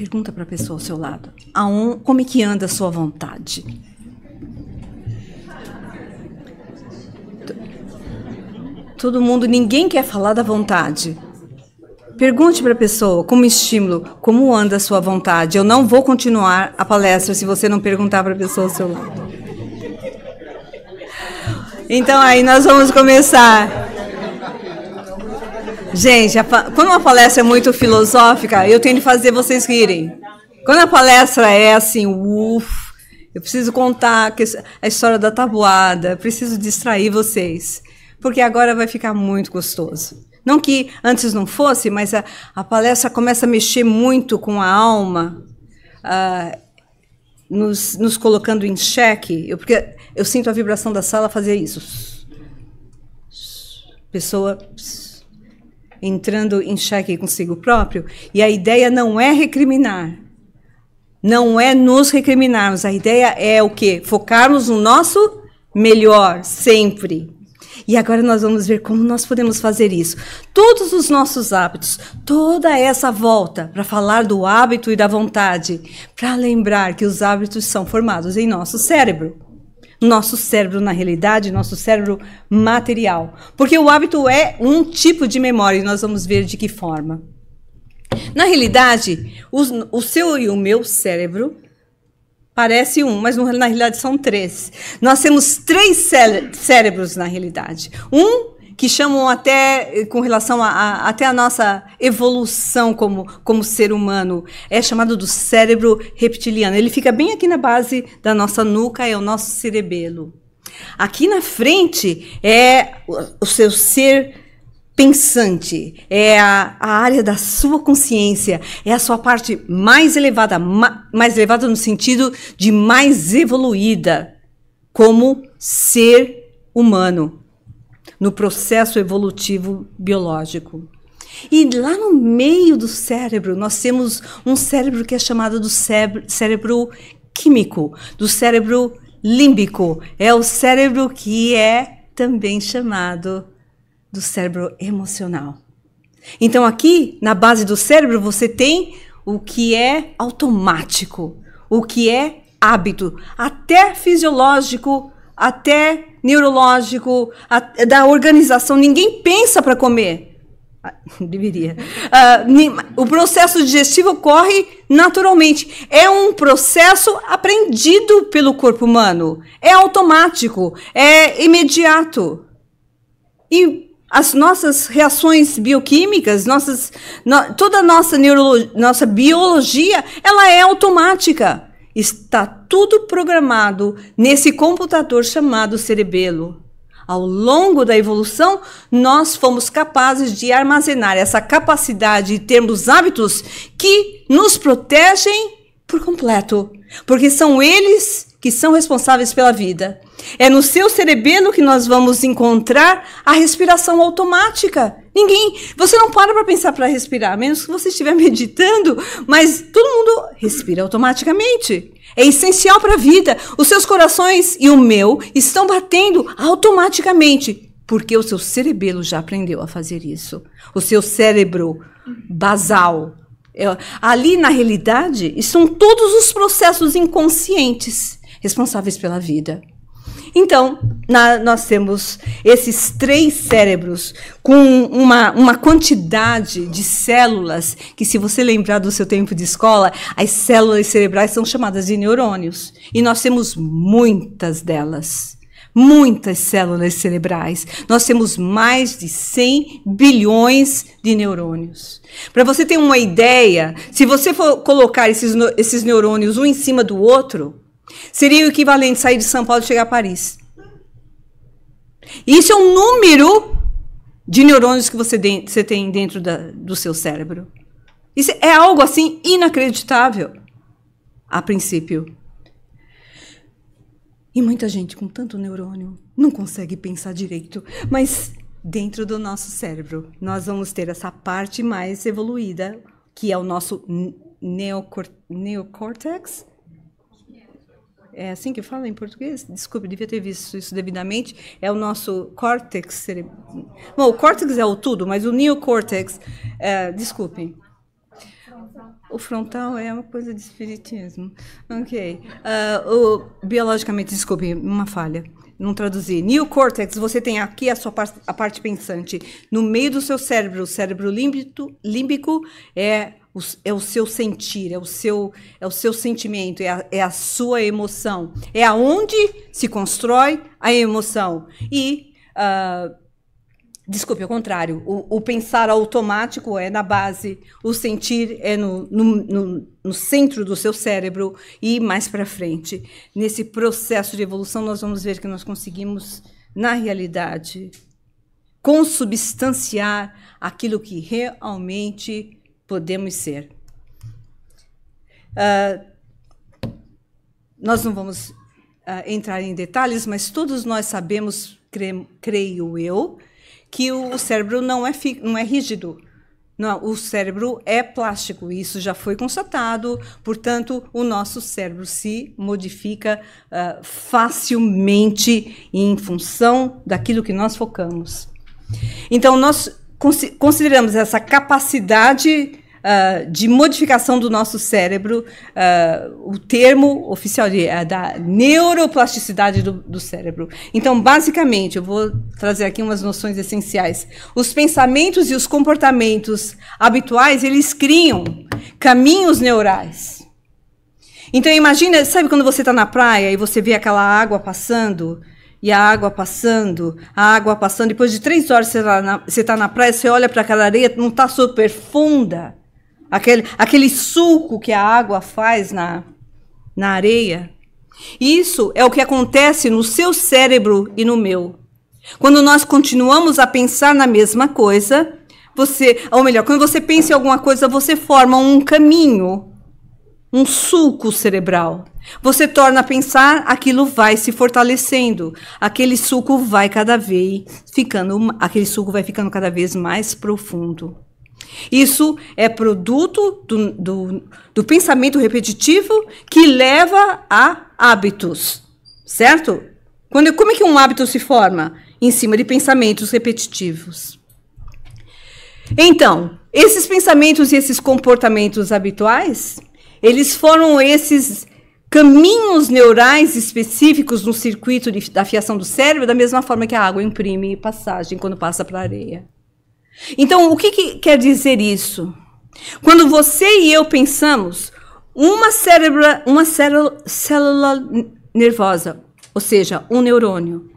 Pergunta para a pessoa ao seu lado. um, como é que anda a sua vontade? Todo mundo, ninguém quer falar da vontade. Pergunte para a pessoa, como estímulo, como anda a sua vontade. Eu não vou continuar a palestra se você não perguntar para a pessoa ao seu lado. Então aí nós vamos começar. Gente, a, quando uma palestra é muito filosófica, eu tenho de fazer vocês rirem. Quando a palestra é assim, uff, eu preciso contar a história da tabuada, preciso distrair vocês, porque agora vai ficar muito gostoso. Não que antes não fosse, mas a, a palestra começa a mexer muito com a alma, uh, nos, nos, colocando em xeque. Eu, porque eu sinto a vibração da sala fazer isso. Pessoa entrando em xeque consigo próprio. E a ideia não é recriminar, não é nos recriminarmos. A ideia é o quê? Focarmos no nosso melhor sempre. E agora nós vamos ver como nós podemos fazer isso. Todos os nossos hábitos, toda essa volta para falar do hábito e da vontade, para lembrar que os hábitos são formados em nosso cérebro nosso cérebro na realidade, nosso cérebro material. Porque o hábito é um tipo de memória e nós vamos ver de que forma. Na realidade, o seu e o meu cérebro Parece um, mas na realidade são três. Nós temos três cére cérebros na realidade. Um que chamam até eh, com relação a, a, até a nossa evolução como, como ser humano. É chamado do cérebro reptiliano. Ele fica bem aqui na base da nossa nuca, é o nosso cerebelo. Aqui na frente é o seu ser pensante, é a, a, área da sua consciência, é a sua parte mais elevada, ma, mais elevada no sentido de mais evoluída como ser humano no processo evolutivo biológico. E lá no meio do cérebro, nós temos um cérebro que é chamado do cérebro, químico, do cérebro límbico. É o cérebro que é também chamado do cérebro emocional. Então, aqui na base do cérebro, você tem o que é automático, o que é hábito, até fisiológico até neurológico, a, da organização. Ninguém pensa para comer. Ah, deveria. Uh, o processo digestivo ocorre naturalmente. É um processo aprendido pelo corpo humano. É automático, é imediato. E as nossas reações bioquímicas, nossas, no, toda a nossa, nossa biologia, ela é automática. Está tudo programado nesse computador chamado cerebelo. Ao longo da evolução, nós fomos capazes de armazenar essa capacidade e termos hábitos que nos protegem por completo, porque são eles que são responsáveis pela vida. É no seu cerebelo que nós vamos encontrar a respiração automática. Ninguém, você não para para pensar para respirar, a menos que você estiver meditando, mas todo mundo respira automaticamente. É essencial para a vida. Os seus corações e o meu estão batendo automaticamente, porque o seu cerebelo já aprendeu a fazer isso. O seu cérebro basal. É, ali, na realidade, estão todos os processos inconscientes responsáveis pela vida. Então, na, nós temos esses três cérebros com uma, uma quantidade de células que, se você lembrar do seu tempo de escola, as células cerebrais são chamadas de neurônios. E nós temos muitas delas. Muitas células cerebrais. Nós temos mais de 100 bilhões de neurônios. Para você ter uma ideia, se você for colocar esses, esses neurônios um em cima do outro, Seria o equivalente sair de São Paulo e chegar a Paris. Isso é um número de neurônios que você, de, você tem dentro da, do seu cérebro. Isso é algo assim inacreditável, a princípio. E muita gente com tanto neurônio não consegue pensar direito, mas dentro do nosso cérebro nós vamos ter essa parte mais evoluída, que é o nosso neocor é assim que fala em português? Desculpe, devia ter visto isso devidamente. É o nosso córtex cerebral. Bom, o córtex é o tudo, mas o neocórtex, é, desculpem. O frontal é uma coisa de espiritismo. Ok. Uh, o, biologicamente, desculpe, uma falha. Não traduzi. Neocórtex, você tem aqui a sua parte, a parte pensante. No meio do seu cérebro, o cérebro límbico é é o seu sentir, é o seu, é o seu sentimento, é a, é a sua emoção. É aonde se constrói a emoção. E, uh, desculpe, ao contrário, o, o, pensar automático é na base, o sentir é no, no, no, no centro do seu cérebro e mais para frente. Nesse processo de evolução, nós vamos ver que nós conseguimos, na realidade, consubstanciar aquilo que realmente podemos ser. Uh, nós não vamos uh, entrar em detalhes, mas todos nós sabemos, cre creio eu, que o, cérebro não é, não é rígido. Não, o cérebro é plástico, isso já foi constatado, portanto, o nosso cérebro se modifica uh, facilmente em função daquilo que nós focamos. Então, nós consideramos essa capacidade uh, de modificação do nosso cérebro, uh, o termo oficial de, é da neuroplasticidade do, do cérebro. Então, basicamente, eu vou trazer aqui umas noções essenciais. Os pensamentos e os comportamentos habituais, eles criam caminhos neurais. Então imagina, sabe quando você está na praia e você vê aquela água passando, e a água passando, a água passando, depois de três horas você está na, tá na praia, você olha para aquela areia, não está super funda aquele, aquele sulco que a água faz na, na areia. Isso é o que acontece no seu cérebro e no meu. Quando nós continuamos a pensar na mesma coisa, você, ou melhor, quando você pensa em alguma coisa, você forma um caminho, um sulco cerebral. Você torna a pensar, aquilo vai se fortalecendo. Aquele suco vai cada vez ficando, aquele sulco vai ficando cada vez mais profundo. Isso é produto do, do, do pensamento repetitivo que leva a hábitos, certo? Quando, como é que um hábito se forma? Em cima de pensamentos repetitivos. Então, esses pensamentos e esses comportamentos habituais, eles foram esses caminhos neurais específicos no circuito de, da fiação do cérebro, da mesma forma que a água imprime passagem quando passa para a areia. Então, o que, que quer dizer isso? Quando você e eu pensamos, uma, cérebra, uma célula nervosa, ou seja, um neurônio,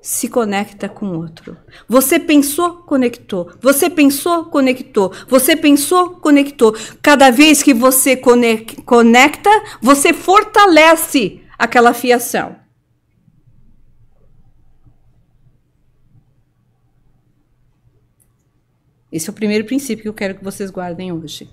se conecta com o outro. Você pensou, conectou. Você pensou, conectou. Você pensou, conectou. Cada vez que você conecta, você fortalece aquela fiação. Esse é o primeiro princípio que eu quero que vocês guardem hoje.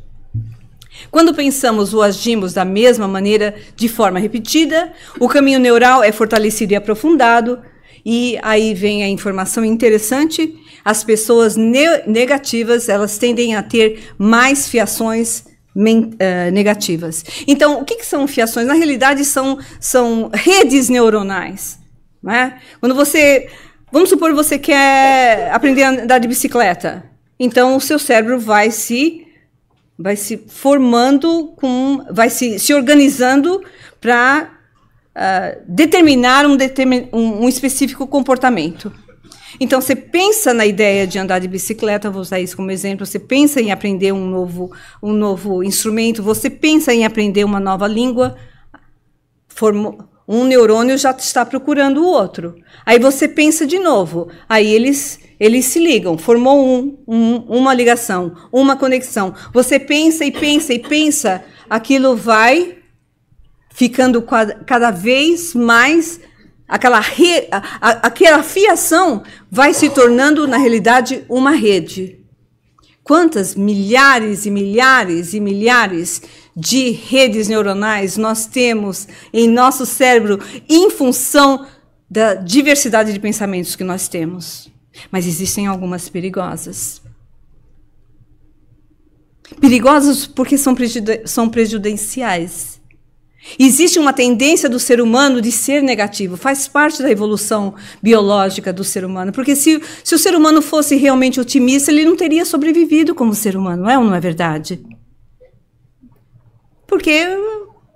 Quando pensamos ou agimos da mesma maneira, de forma repetida, o caminho neural é fortalecido e aprofundado, e aí vem a informação interessante, as pessoas ne negativas, elas tendem a ter mais fiações uh, negativas. Então, o que, que, são fiações? Na realidade, são, são redes neuronais. Né? Quando você... Vamos supor que você quer aprender a andar de bicicleta. Então o seu cérebro vai se vai se formando com vai se, se organizando para uh, ah, determinar um, determin, um, um específico comportamento. Então, você pensa na ideia de andar de bicicleta, vou usar isso como exemplo, você pensa em aprender um novo, um novo instrumento, você pensa em aprender uma nova língua, formo, um neurônio já está procurando o outro. Aí você pensa de novo. Aí eles eles se ligam, formou um, um, uma ligação, uma conexão. Você pensa e pensa e pensa, aquilo vai ficando cada vez mais aquela re, a, aquela fiação vai se tornando na realidade uma rede quantas milhares e milhares e milhares de redes neuronais nós temos em nosso cérebro em função da diversidade de pensamentos que nós temos. Mas existem algumas perigosas. Perigosas porque são, prejudi são prejudiciais Existe uma tendência do ser humano de ser negativo, faz parte da evolução biológica do ser humano. Porque se, se o ser humano fosse realmente otimista, ele não teria sobrevivido como ser humano, não é ou não é verdade? Porque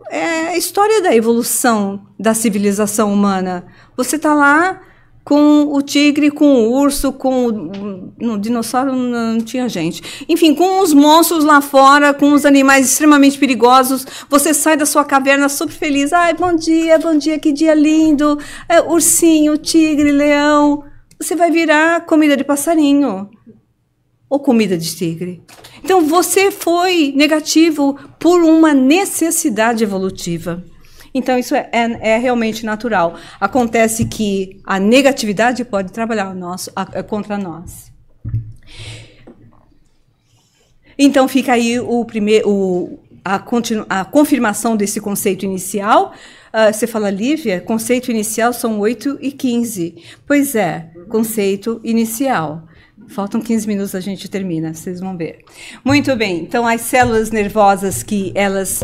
é a história da evolução da civilização humana. Você está lá com o tigre, com o urso, com o no, dinossauro não tinha gente. Enfim, com os monstros lá fora, com os animais extremamente perigosos, você sai da sua caverna super feliz. Ai, bom dia, bom dia, que dia lindo. É, ursinho, tigre, leão. Você vai virar comida de passarinho ou comida de tigre. Então você foi negativo por uma necessidade evolutiva. Então, isso é, é, é realmente natural. Acontece que a negatividade pode trabalhar nosso, a, é contra nós. Então, fica aí o primeiro, a, a confirmação desse conceito inicial. Uh, você fala, Lívia, conceito inicial são 8 e 15. Pois é, conceito inicial. Faltam 15 minutos, a gente termina, vocês vão ver. Muito bem, então as células nervosas que elas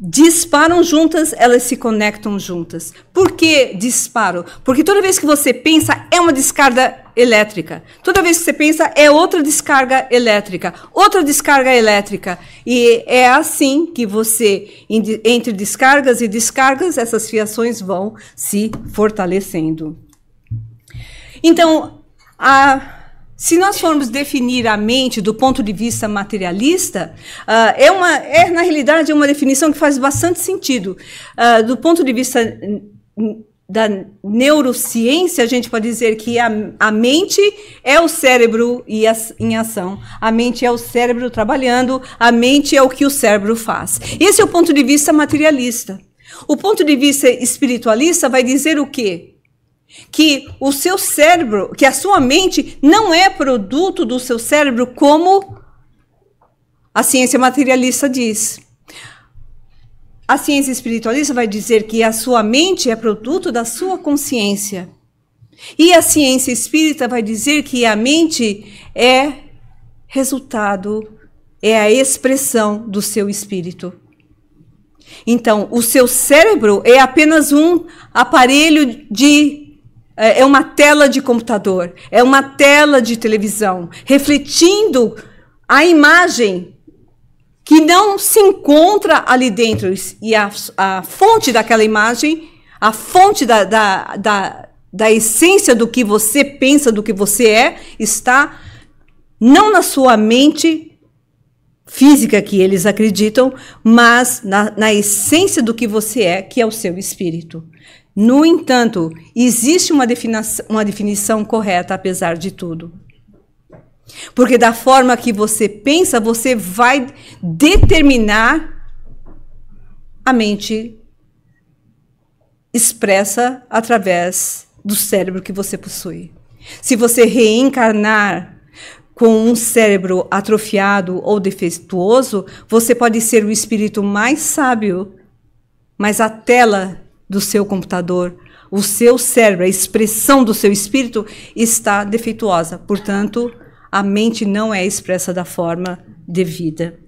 disparam juntas, elas se conectam juntas. Por que disparo? Porque toda vez que você pensa, é uma descarga elétrica. Toda vez que você pensa, é outra descarga elétrica, outra descarga elétrica. E é assim que você, entre descargas e descargas, essas fiações vão se fortalecendo. Então, a se nós formos definir a mente do ponto de vista materialista, uh, é, uma, é, na realidade, é uma definição que faz bastante sentido. Uh, do ponto de vista da neurociência, a gente pode dizer que a, a mente é o cérebro em ação. A mente é o cérebro trabalhando, a mente é o que o cérebro faz. Esse é o ponto de vista materialista. O ponto de vista espiritualista vai dizer o quê? que o seu cérebro, que a sua mente não é produto do seu cérebro como a ciência materialista diz. A ciência espiritualista vai dizer que a sua mente é produto da sua consciência. E a ciência espírita vai dizer que a mente é resultado, é a expressão do seu espírito. Então, o seu cérebro é apenas um aparelho de é, é uma tela de computador, é uma tela de televisão, refletindo a imagem que não se encontra ali dentro. E a, a fonte daquela imagem, a fonte da, da, da, da essência do que você pensa, do que você é, está não na sua mente física que eles acreditam, mas na, na essência do que você é, que é o seu espírito. No entanto, existe uma definição, uma definição correta, apesar de tudo. Porque da forma que você pensa, você vai determinar a mente expressa através do cérebro que você possui. Se você reencarnar com um cérebro atrofiado ou defeituoso, você pode ser o espírito mais sábio, mas a tela do seu computador. O seu cérebro, a expressão do seu espírito está defeituosa. Portanto, a mente não é expressa da forma devida.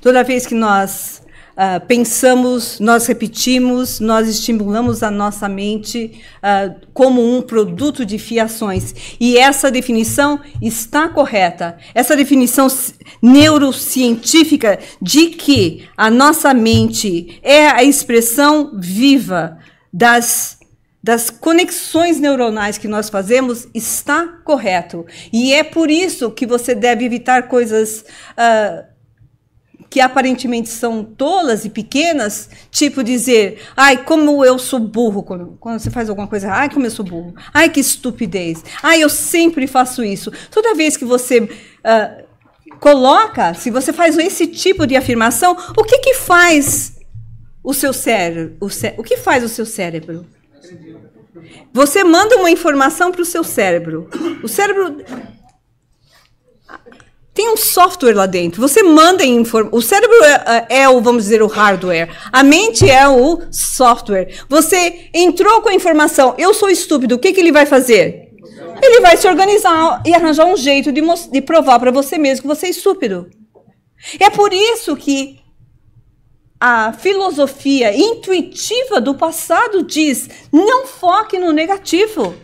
Toda vez que nós uh, pensamos, nós repetimos, nós estimulamos a nossa mente uh, como um produto de fiações. E essa definição está correta. Essa definição neurocientífica de que a nossa mente é a expressão viva das das conexões neuronais que nós fazemos está correto. E é por isso que você deve evitar coisas uh, que aparentemente são tolas e pequenas, tipo dizer, ai, como eu sou burro quando, quando, você faz alguma coisa, ai, como eu sou burro, ai, que estupidez, ai, eu sempre faço isso. Toda vez que você uh, coloca, se você faz esse tipo de afirmação, o que que faz o seu cérebro? O, cé o que faz o seu cérebro? Você manda uma informação para o seu cérebro. O cérebro tem um software lá dentro. Você manda informa. O cérebro é, é, é, o, vamos dizer, o hardware. A mente é o software. Você entrou com a informação. Eu sou estúpido. O que, que ele vai fazer? Ele vai se organizar e arranjar um jeito de, de provar para você mesmo que você é estúpido. É por isso que a filosofia intuitiva do passado diz: não foque no negativo.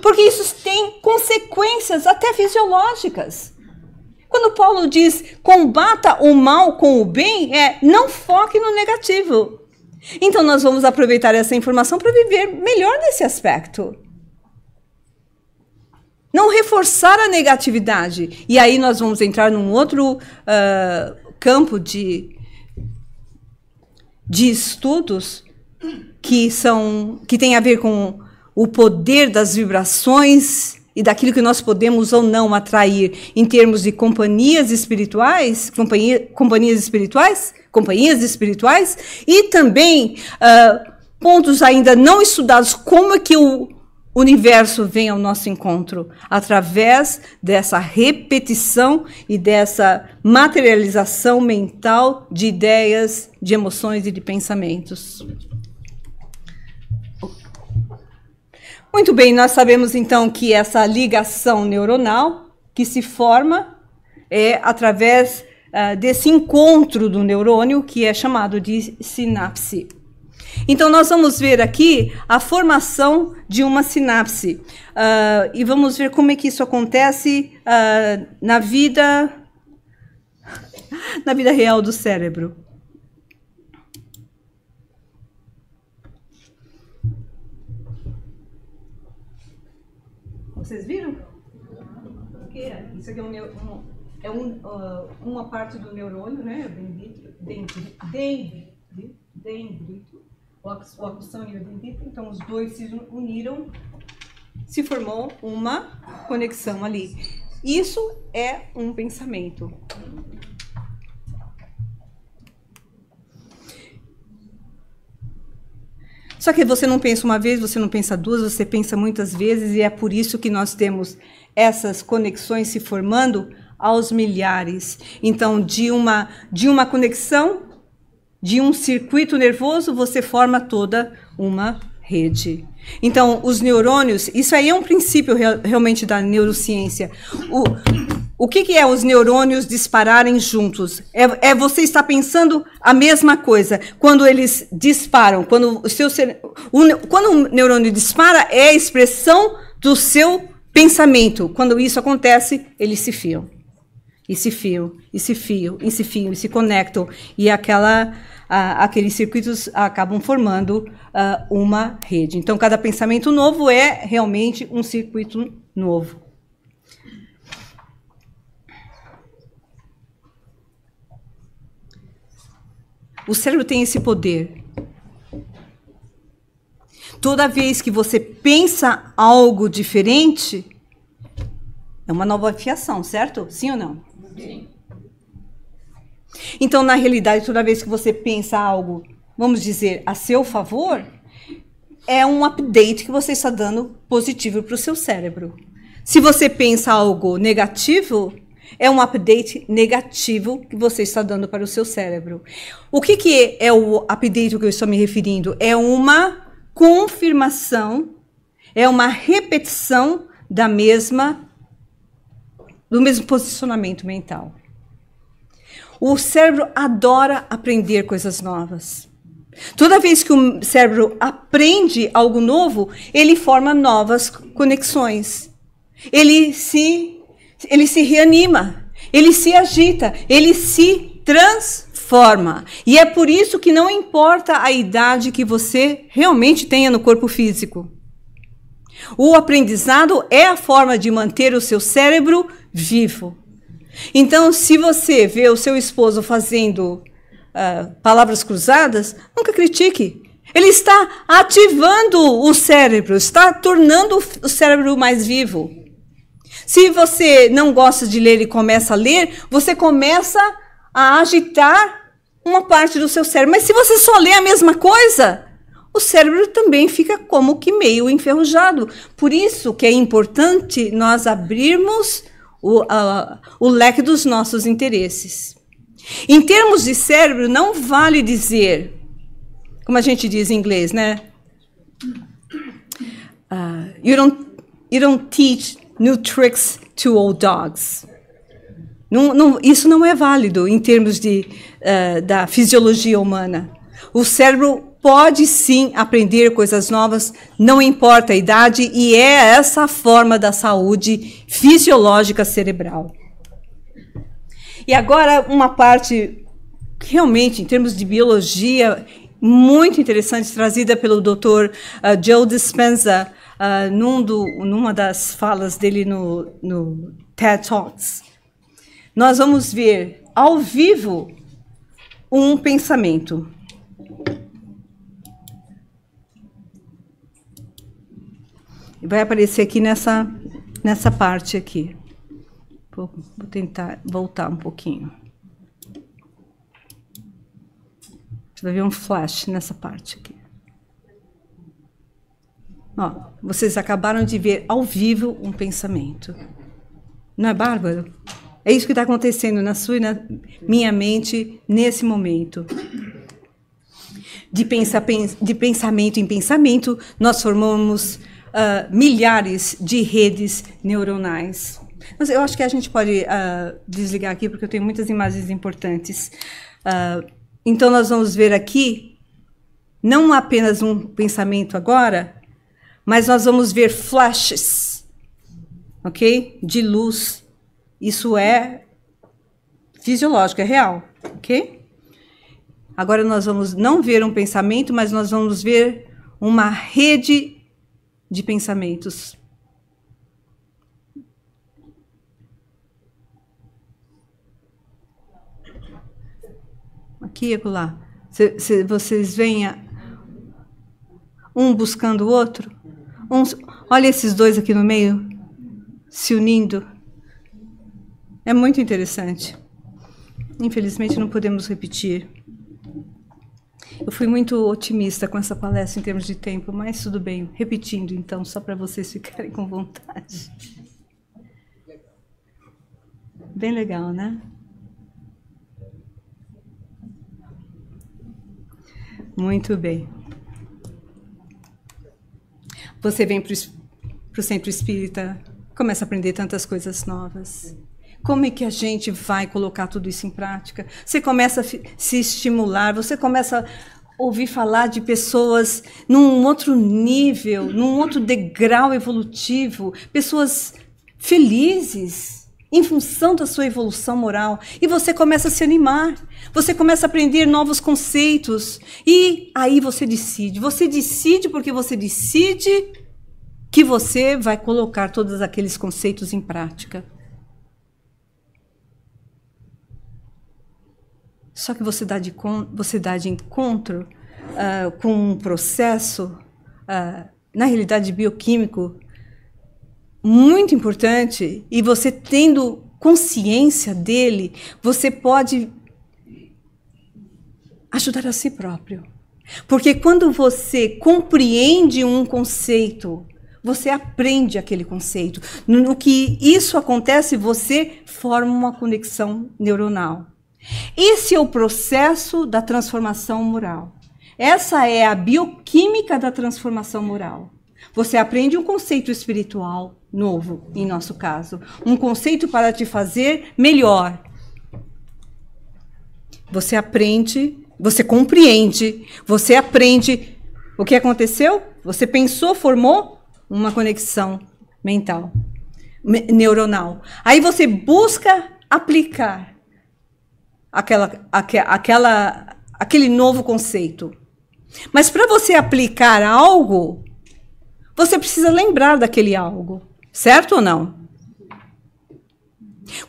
Porque isso tem consequências até fisiológicas. Quando Paulo diz combata o mal com o bem, é não foque no negativo. Então nós vamos aproveitar essa informação para viver melhor nesse aspecto. Não reforçar a negatividade. E aí nós vamos entrar num outro uh, campo de, de estudos que são que tem a ver com o poder das vibrações e daquilo que nós podemos ou não atrair em termos de companhias espirituais, companhia, companhias espirituais, companhias espirituais e também uh, pontos ainda não estudados como é que o universo vem ao nosso encontro através dessa repetição e dessa materialização mental de ideias, de emoções e de pensamentos. Muito bem, nós sabemos então que essa ligação neuronal que se forma é através uh, desse encontro do neurônio que é chamado de sinapse. Então, nós vamos ver aqui a formação de uma sinapse uh, e vamos ver como é que isso acontece uh, na vida na vida real do cérebro. Vocês viram? que isso aqui é um, um é um, uh, uma parte do neurônio, né? Dendrito, dendrito, dendrito, o axão e o dendrito. Então, os dois se uniram, se formou uma conexão ali. Isso é um pensamento. Só que você não pensa uma vez, você não pensa duas, você pensa muitas vezes, e é por isso que nós temos essas conexões se formando aos milhares. Então, de uma, de uma conexão, de um circuito nervoso, você forma toda uma rede. Então, os neurônios, isso aí é um princípio real, realmente da neurociência. O, o que, que, é os neurônios dispararem juntos? É, é, você está pensando a mesma coisa. Quando eles disparam, quando o seu o, quando um neurônio dispara, é a expressão do seu pensamento. Quando isso acontece, eles se fiam. E se fiam, e se fiam, e se fiam, e se conectam. E aquela, a, aqueles circuitos acabam formando a, ah, uma rede. Então, cada pensamento novo é realmente um circuito novo. O cérebro tem esse poder. Toda vez que você pensa algo diferente, é uma nova fiação, certo? Sim ou não? Sim. Então, na realidade, toda vez que você pensa algo, vamos dizer, a seu favor, é um update que você está dando positivo para o seu cérebro. Se você pensa algo negativo, é um update negativo que você está dando para o seu cérebro. O que, que é o update que eu estou me referindo? É uma confirmação, é uma repetição da mesma do mesmo posicionamento mental. O cérebro adora aprender coisas novas. Toda vez que o cérebro aprende algo novo, ele forma novas conexões. Ele se ele se reanima, ele se agita, ele se transforma. E é por isso que não importa a idade que você realmente tenha no corpo físico. O aprendizado é a forma de manter o seu cérebro vivo. Então, se você vê o seu esposo fazendo uh, palavras cruzadas, nunca critique. Ele está ativando o cérebro, está tornando o cérebro mais vivo. Se você não gosta de ler e começa a ler, você começa a agitar uma parte do seu cérebro. Mas se você só lê a mesma coisa, o cérebro também fica como que meio enferrujado. Por isso que é importante nós abrirmos o, a, o leque dos nossos interesses. Em termos de cérebro, não vale dizer, como a gente diz em inglês, né? Uh, you, don't, you don't teach new tricks to old dogs. Não, não, isso não é válido em termos de, uh, da fisiologia humana. O cérebro pode sim aprender coisas novas, não importa a idade, e é essa a forma da saúde fisiológica cerebral. E agora, uma parte realmente, em termos de biologia, muito interessante, trazida pelo Dr. Eh, Joe Dispenza, uh, num do, numa das falas dele no, no TED Talks, nós vamos ver ao vivo um pensamento. Vai aparecer aqui nessa, nessa parte aqui. Vou, vou tentar voltar um pouquinho. Você vai ver um flash nessa parte aqui. Ó, vocês acabaram de ver ao vivo um pensamento. Não é bárbaro? É isso que está acontecendo na sua e na minha mente nesse momento. De, pensa, de pensamento em pensamento, nós formamos uh, milhares de redes neuronais. Mas eu acho que a gente pode uh, desligar aqui, porque eu tenho muitas imagens importantes. Uh, então, nós vamos ver aqui não apenas um pensamento agora, mas nós vamos ver flashes, ok? De luz. Isso é fisiológico, é real, ok? Agora nós vamos não ver um pensamento, mas nós vamos ver uma rede de pensamentos. Aqui e lá, Vocês veem um buscando o outro? olha esses dois aqui no meio se unindo. É muito interessante. Infelizmente não podemos repetir. Eu fui muito otimista com essa palestra em termos de tempo, mas tudo bem. Repetindo então, só para vocês ficarem com vontade. Bem legal, né? Muito bem. Você vem para o centro espírita, começa a aprender tantas coisas novas. Como é que a gente vai colocar tudo isso em prática? Você começa a se estimular, você começa a ouvir falar de pessoas num outro nível, num outro degrau evolutivo, pessoas felizes, em função da sua evolução moral. E você começa a se animar, você começa a aprender novos conceitos. E aí você decide. Você decide porque você decide que você vai colocar todos aqueles conceitos em prática. Só que você dá de, você dá de encontro uh, com um processo, uh, na realidade bioquímico, muito importante e você tendo consciência dele, você pode ajudar a si próprio. Porque quando você compreende um conceito, você aprende aquele conceito. No que isso acontece, você forma uma conexão neuronal. Esse é o processo da transformação moral. Essa é a bioquímica da transformação moral. Você aprende um conceito espiritual novo, em nosso caso, um conceito para te fazer melhor. Você aprende, você compreende, você aprende. O que aconteceu? Você pensou, formou uma conexão mental, neuronal. Aí você busca aplicar aquela, aquela, aquele novo conceito. Mas para você aplicar algo, você precisa lembrar daquele algo, certo ou não?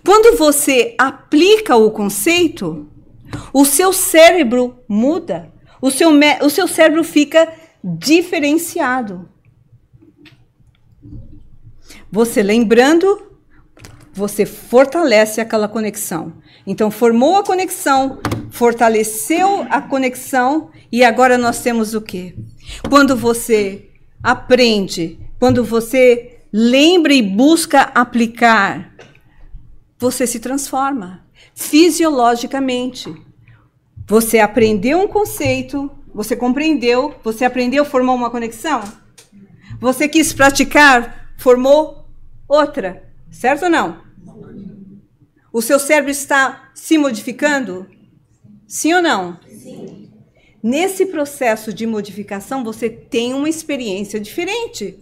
Quando você aplica o conceito, o seu cérebro muda, o seu, o seu cérebro fica diferenciado. Você lembrando, você fortalece aquela conexão. Então, formou a conexão, fortaleceu a conexão, e agora nós temos o quê? Quando você aprende, quando você lembra e busca aplicar, você se transforma fisiologicamente. Você aprendeu um conceito, você compreendeu, você aprendeu, formou uma conexão. Você quis praticar, formou outra, certo ou não? O seu cérebro está se modificando? Sim ou não? Sim. Nesse processo de modificação, você tem uma experiência diferente.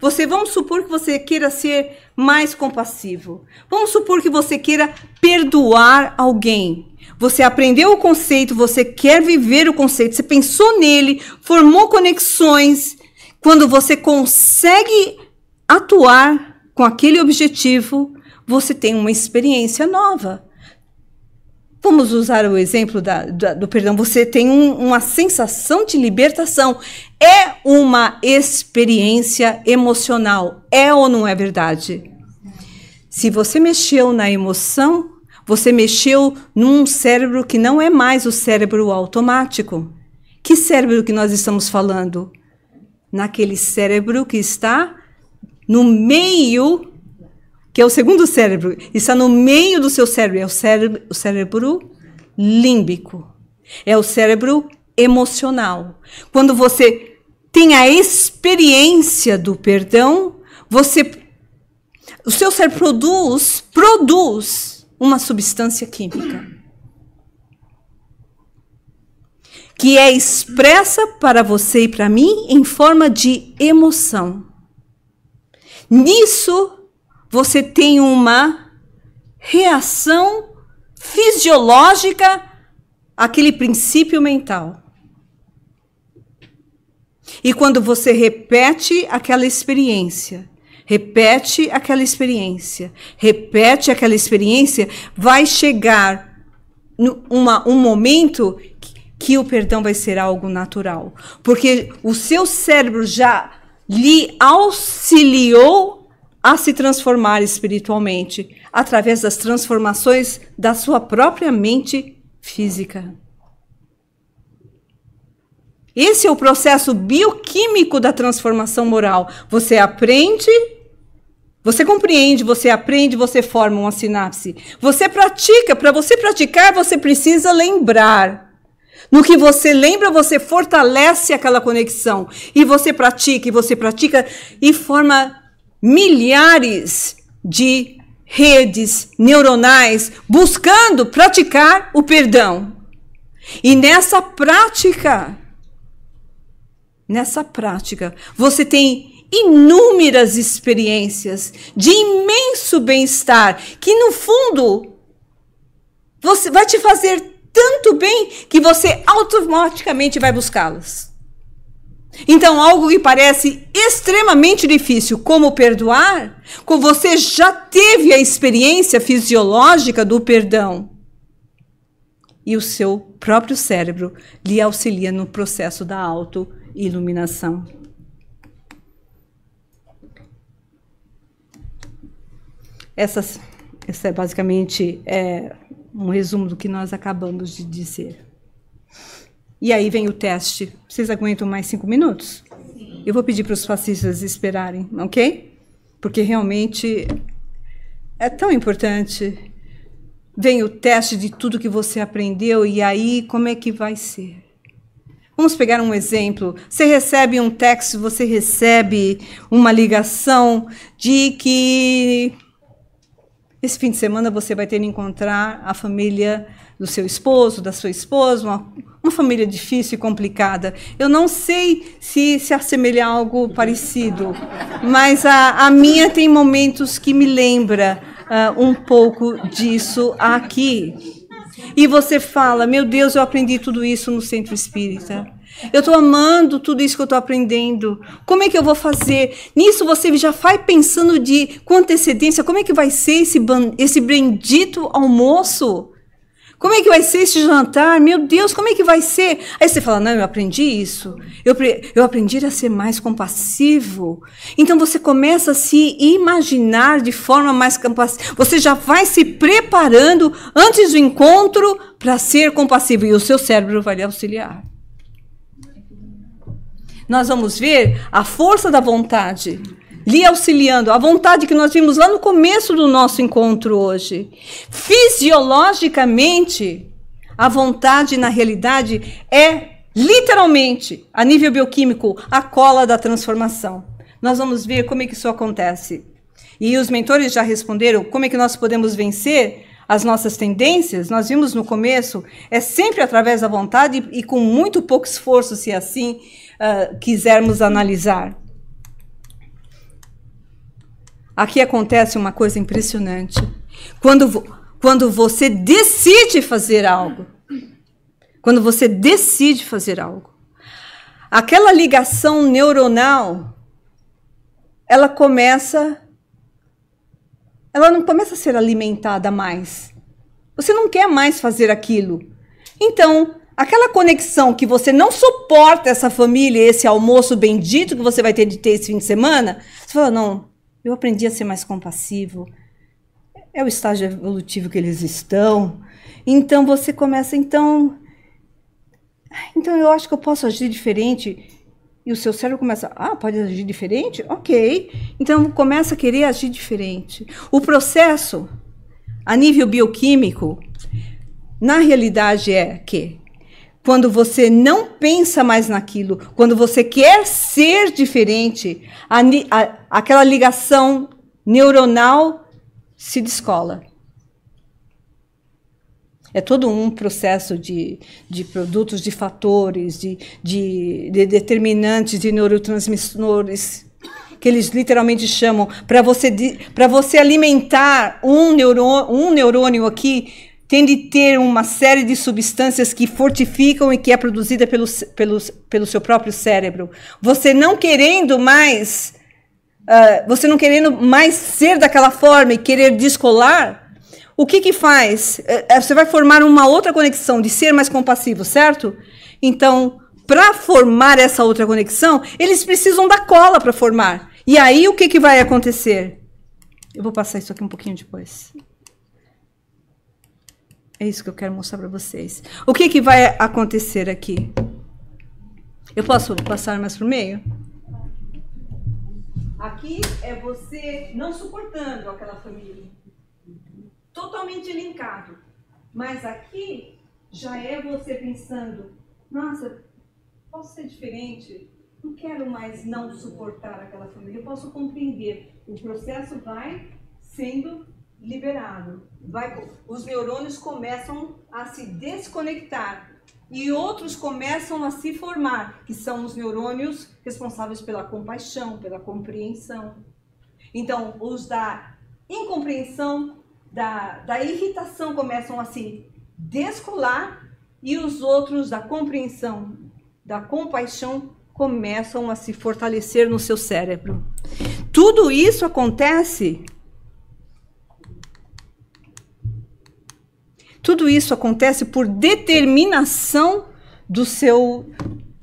Você vamos supor que você queira ser mais compassivo. Vamos supor que você queira perdoar alguém. Você aprendeu o conceito, você quer viver o conceito, você pensou nele, formou conexões. Quando você consegue atuar com aquele objetivo, você tem uma experiência nova. Vamos usar o exemplo da, da, do perdão. Você tem um, uma sensação de libertação. É uma experiência emocional. É ou não é verdade? Se você mexeu na emoção, você mexeu num cérebro que não é mais o cérebro automático. Que cérebro que nós estamos falando? Naquele cérebro que está no meio que é o segundo cérebro, está no meio do seu cérebro, é o cérebro, o cérebro límbico. É o cérebro emocional. Quando você tem a experiência do perdão, você o seu cérebro produz, produz uma substância química que é expressa para você e para mim em forma de emoção. Nisso você tem uma reação fisiológica àquele princípio mental. E quando você repete aquela experiência, repete aquela experiência, repete aquela experiência, vai chegar uma, um momento que, que o perdão vai ser algo natural. Porque o seu cérebro já lhe auxiliou a se transformar espiritualmente através das transformações da sua própria mente física. Esse é o processo bioquímico da transformação moral. Você aprende, você compreende, você aprende, você forma uma sinapse. Você pratica, para você praticar, você precisa lembrar. No que você lembra, você fortalece aquela conexão. E você pratica, e você pratica, e forma milhares de redes neuronais buscando praticar o perdão. E nessa prática, nessa prática, você tem inúmeras experiências de imenso bem-estar que no fundo você vai te fazer tanto bem que você automaticamente vai buscá-las. Então, algo que parece extremamente difícil, como perdoar, com você já teve a experiência fisiológica do perdão. E o seu próprio cérebro lhe auxilia no processo da autoiluminação. Essas, essa é basicamente é, um resumo do que nós acabamos de dizer. E aí vem o teste. Vocês aguentam mais cinco minutos? Eu vou pedir para os fascistas esperarem, ok? Porque realmente é tão importante. Vem o teste de tudo que você aprendeu e aí como é que vai ser? Vamos pegar um exemplo. Você recebe um texto, você recebe uma ligação de que esse fim de semana você vai ter que encontrar a família do seu esposo, da sua esposa, uma, uma família difícil e complicada. Eu não sei se se assemelha a algo parecido, mas a, a minha tem momentos que me lembra uh, um pouco disso aqui. E você fala, meu Deus, eu aprendi tudo isso no centro espírita. Eu estou amando tudo isso que eu estou aprendendo. Como é que eu vou fazer? Nisso você já vai pensando de com antecedência, como é que vai ser esse, esse bendito almoço? Como é que vai ser esse jantar? Meu Deus, como é que vai ser? Aí você fala: Não, eu aprendi isso. Eu, eu aprendi a ser mais compassivo. Então você começa a se imaginar de forma mais compassiva. Você já vai se preparando antes do encontro para ser compassivo. E o seu cérebro vai lhe auxiliar. Nós vamos ver a força da vontade lhe auxiliando, a vontade que nós vimos lá no começo do nosso encontro hoje. Fisiologicamente, a vontade, na realidade, é literalmente, a nível bioquímico, a cola da transformação. Nós vamos ver como é que isso acontece. E os mentores já responderam como é que nós podemos vencer as nossas tendências, nós vimos no começo, é sempre através da vontade e com muito pouco esforço, se assim uh, quisermos analisar. Aqui acontece uma coisa impressionante. Quando, quando você decide fazer algo, quando você decide fazer algo, aquela ligação neuronal ela começa ela não começa a ser alimentada mais. Você não quer mais fazer aquilo. Então, aquela conexão que você não suporta essa família, esse almoço bendito que você vai ter de ter esse fim de semana, você fala: não, eu aprendi a ser mais compassivo. É o estágio evolutivo que eles estão. Então você começa, então. Então eu acho que eu posso agir diferente. E o seu cérebro começa, ah, pode agir diferente? Ok. Então começa a querer agir diferente. O processo, a nível bioquímico, na realidade é que quando você não pensa mais naquilo, quando você quer ser diferente, a, a, aquela ligação neuronal se descola. É todo um processo de, de produtos, de fatores, de, de, de determinantes, de neurotransmissores, que eles literalmente chamam, para você, você alimentar um, neurônio, um neurônio aqui, tem de ter uma série de substâncias que fortificam e que é produzida pelo, pelo, pelo seu próprio cérebro. Você não querendo mais, uh, você não querendo mais ser daquela forma e querer descolar, o que que faz? Uh, você vai formar uma outra conexão de ser mais compassivo, certo? Então, para formar essa outra conexão, eles precisam da cola para formar. E aí o que que vai acontecer? Eu vou passar isso aqui um pouquinho depois. É isso que eu quero mostrar para vocês. O que, que vai acontecer aqui? Eu posso passar mais para o meio? Aqui é você não suportando aquela família. Totalmente linkado. Mas aqui já é você pensando: nossa, posso ser diferente? Não quero mais não suportar aquela família. Eu posso compreender. O processo vai sendo liberado. Vai, os neurônios começam a se desconectar e outros começam a se formar, que são os neurônios responsáveis pela compaixão, pela compreensão. Então, os da incompreensão, da, da irritação começam a se descolar e os outros da compreensão, da compaixão começam a se fortalecer no seu cérebro. Tudo isso acontece Tudo isso acontece por determinação do seu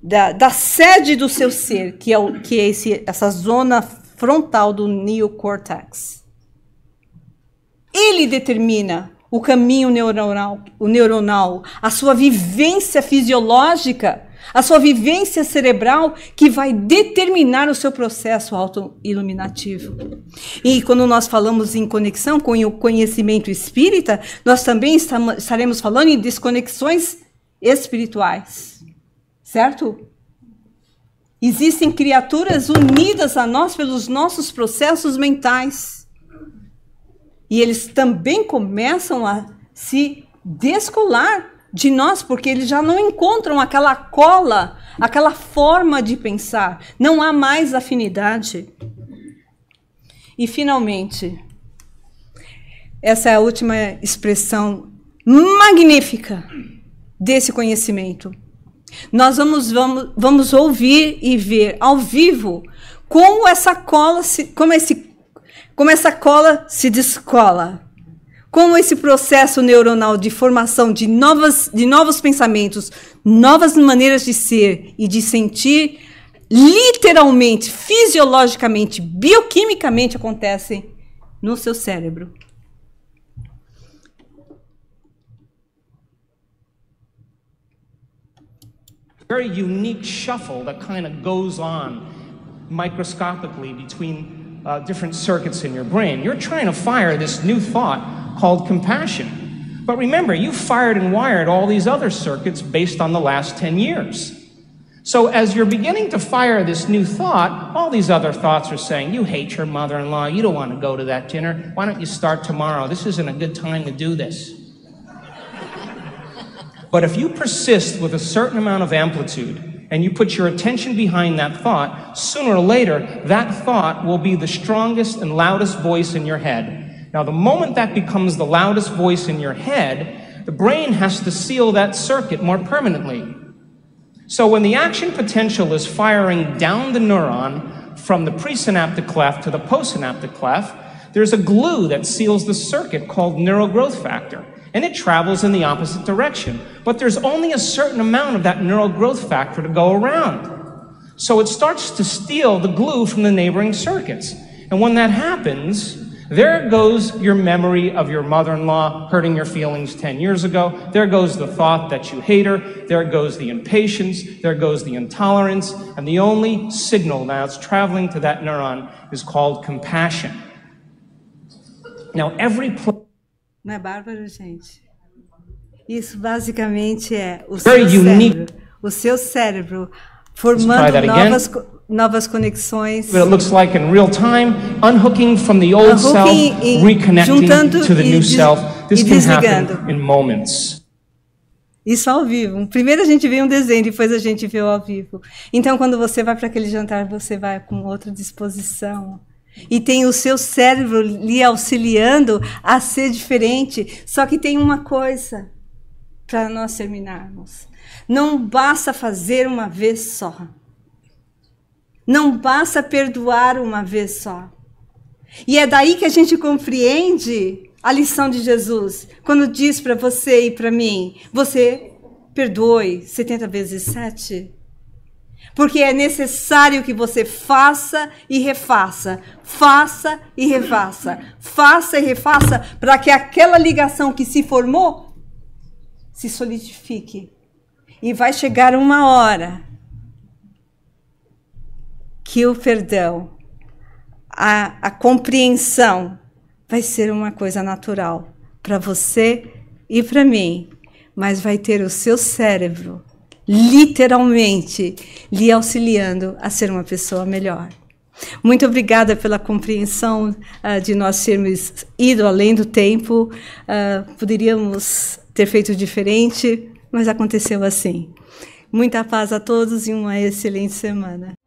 da, da sede do seu ser, que é o, que é esse, essa zona frontal do neocortex. Ele determina o caminho neuronal, o neuronal, a sua vivência fisiológica a sua vivência cerebral que vai determinar o seu processo autoiluminativo. E quando nós falamos em conexão com o conhecimento espírita, nós também estaremos falando em desconexões espirituais, certo? Existem criaturas unidas a nós pelos nossos processos mentais. E eles também começam a se descolar de nós, porque eles já não encontram aquela cola, aquela forma de pensar. Não há mais afinidade. E finalmente, essa é a última expressão magnífica desse conhecimento. Nós vamos, vamos, vamos ouvir e ver ao vivo como essa cola se, como esse, como essa cola se descola como esse processo neuronal de formação de, novas, de novos pensamentos, novas maneiras de ser e de sentir, literalmente, fisiologicamente, bioquimicamente acontecem no seu cérebro. Very unique shuffle that kind of goes on microscopically between uh, different circuits in your brain. You're trying to fire this new thought called compassion. But remember, you fired and wired all these other circuits based on the last 10 years. So as you're beginning to fire this new thought, all these other thoughts are saying, you hate your mother-in-law, you don't want to go to that dinner, why don't you start tomorrow? This isn't a good time to do this. but if you persist with a certain amount of amplitude, and you put your attention behind that thought, sooner or later, that thought will be the strongest and loudest voice in your head. Now, the moment that becomes the loudest voice in your head, the brain has to seal that circuit more permanently. So, when the action potential is firing down the neuron from the presynaptic cleft to the postsynaptic cleft, there's a glue that seals the circuit called neural growth factor and it travels in the opposite direction. But there's only a certain amount of that neural growth factor to go around. So it starts to steal the glue from the neighboring circuits. And when that happens, there goes your memory of your mother-in-law hurting your feelings 10 years ago. There goes the thought that you hate her. There goes the impatience. There goes the intolerance. And the only signal now it's traveling to that neuron is called compassion. Now every place Não é bárbaro, gente? Isso basicamente é o seu Very cérebro, unique. o seu cérebro formando novas novas conexões. But it looks like in real time, unhooking from the old self, reconnecting to the new self. This can happen in moments. Isso ao vivo. Primeiro a gente vê um desenho, depois a gente vê ao vivo. Então, quando você vai para aquele jantar, você vai com outra disposição e tem o seu cérebro lhe auxiliando a ser diferente. Só que tem uma coisa para nós terminarmos: não basta fazer uma vez só, não basta perdoar uma vez só. E é daí que a gente compreende a lição de Jesus, quando diz para você e para mim: você perdoe 70 vezes 7 porque é necessário que você faça e refaça, faça e refaça, faça e refaça, para que aquela ligação que se formou se solidifique. E vai chegar uma hora que o perdão, a, a compreensão, vai ser uma coisa natural para você e para mim, mas vai ter o seu cérebro literalmente lhe auxiliando a ser uma pessoa melhor. Muito obrigada pela compreensão uh, de nós termos ido além do tempo. Uh, poderíamos ter feito diferente, mas aconteceu assim. Muita paz a todos e uma excelente semana.